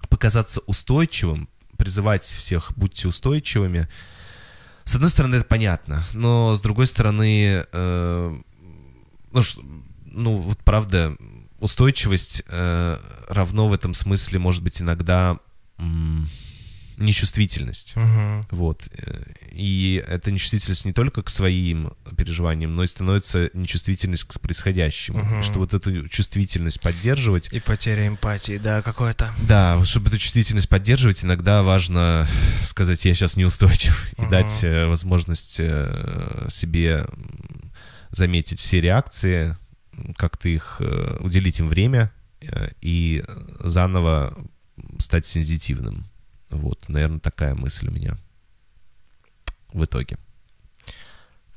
показаться устойчивым, призывать всех, будьте устойчивыми. С одной стороны, это понятно, но с другой стороны, э, ну, ш, ну вот правда, устойчивость э, равно в этом смысле, может быть, иногда... М- нечувствительность. Угу. Вот. И эта нечувствительность не только к своим переживаниям, но и становится нечувствительность к происходящему. Угу. Чтобы вот эту чувствительность поддерживать. И потеря эмпатии, да, какое то Да, чтобы эту чувствительность поддерживать, иногда важно сказать, я сейчас неустойчив, угу. и дать э, возможность э, себе заметить все реакции, как-то их э, уделить им время и заново стать сензитивным. Вот, наверное, такая мысль у меня в итоге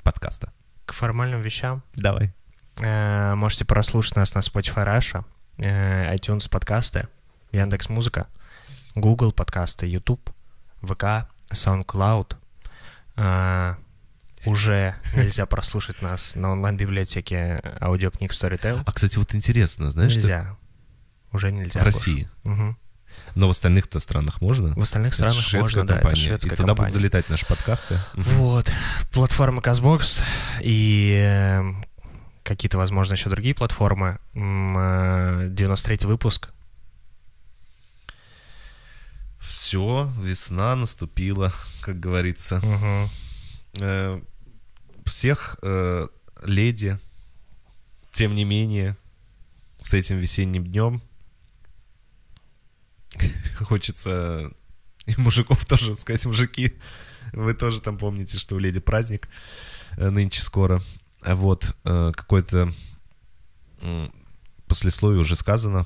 подкаста. К формальным вещам. Давай. Э, можете прослушать нас на Spotify Russia, э, iTunes подкасты, Яндекс Музыка, Google подкасты, YouTube, ВК, SoundCloud. Э, уже нельзя прослушать нас на онлайн-библиотеке аудиокниг Storytel. А, кстати, вот интересно, знаешь? Нельзя. Уже нельзя. В России? Но в остальных-то странах можно? В остальных странах это шведская можно, компания. да, это шведская и компания. туда будут залетать наши подкасты. Вот. Платформа Казбокс и эм, какие-то, возможно, еще другие платформы. 93-й э, выпуск. Все, весна наступила, как говорится. Угу. Всех э, леди, тем не менее, с этим весенним днем хочется и мужиков тоже сказать, мужики, вы тоже там помните, что у леди праздник э, нынче скоро. А вот э, какое-то послесловие уже сказано.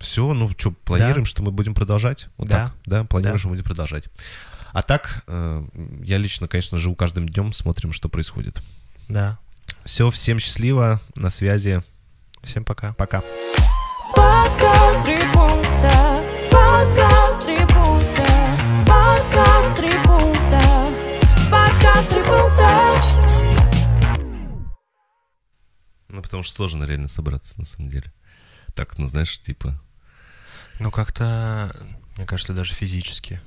Все, ну что, планируем, да. что мы будем продолжать? Вот да. так, да, планируем, да. что будем продолжать. А так, э, я лично, конечно, живу каждым днем, смотрим, что происходит. Да. Все, всем счастливо, на связи. Всем пока. Пока. Пока. Подкаст «Три пункта», Ну, потому что сложно реально собраться, на самом деле. Так, ну, знаешь, типа... Ну, как-то, мне кажется, даже физически.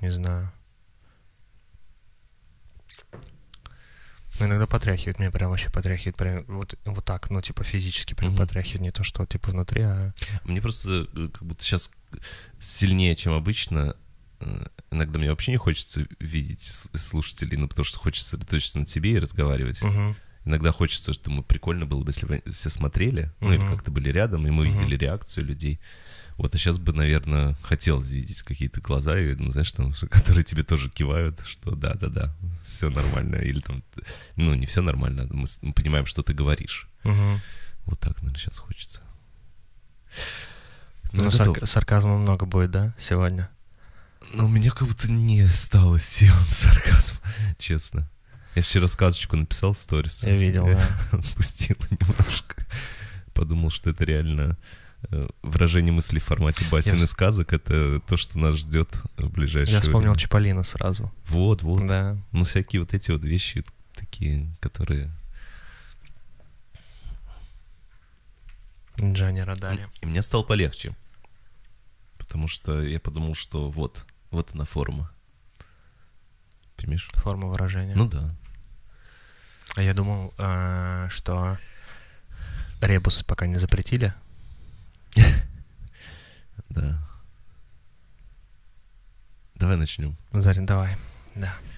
Не знаю но иногда потряхивает, меня прям вообще потряхивает прям вот, вот так, ну, типа физически прям угу. потряхивает, не то, что типа внутри, а... Мне просто э, как будто сейчас сильнее, чем обычно, э, иногда мне вообще не хочется видеть э, слушателей, ну, потому что хочется точно на тебе и разговаривать. Угу. Иногда хочется, что мы прикольно было бы, если бы все смотрели, угу. ну, или как-то были рядом, и мы угу. видели реакцию людей. Вот, а сейчас бы, наверное, хотелось видеть какие-то глаза, и, ну, знаешь, там, которые тебе тоже кивают, что да-да-да, все нормально. Или там, ну, не все нормально, мы, мы понимаем, что ты говоришь. Угу. Вот так, наверное, сейчас хочется. Ну, ну сарказма много будет, да, сегодня? Но ну, у меня как будто не стало сил на сарказм, честно. Я вчера сказочку написал в сторис. Я видел, да. Отпустил немножко. Подумал, что это реально Э, выражение мысли в формате басен и сказок — это то, что нас ждет в ближайшее время. Я вспомнил время. сразу. Вот, вот. Да. Ну, всякие вот эти вот вещи такие, которые... Джани Радали. И мне стало полегче, потому что я подумал, что вот, вот она форма. Понимаешь? Форма выражения. Ну да. А я думал, э, что ребусы пока не запретили, Да. Давай начнем. Зарин, давай. Да.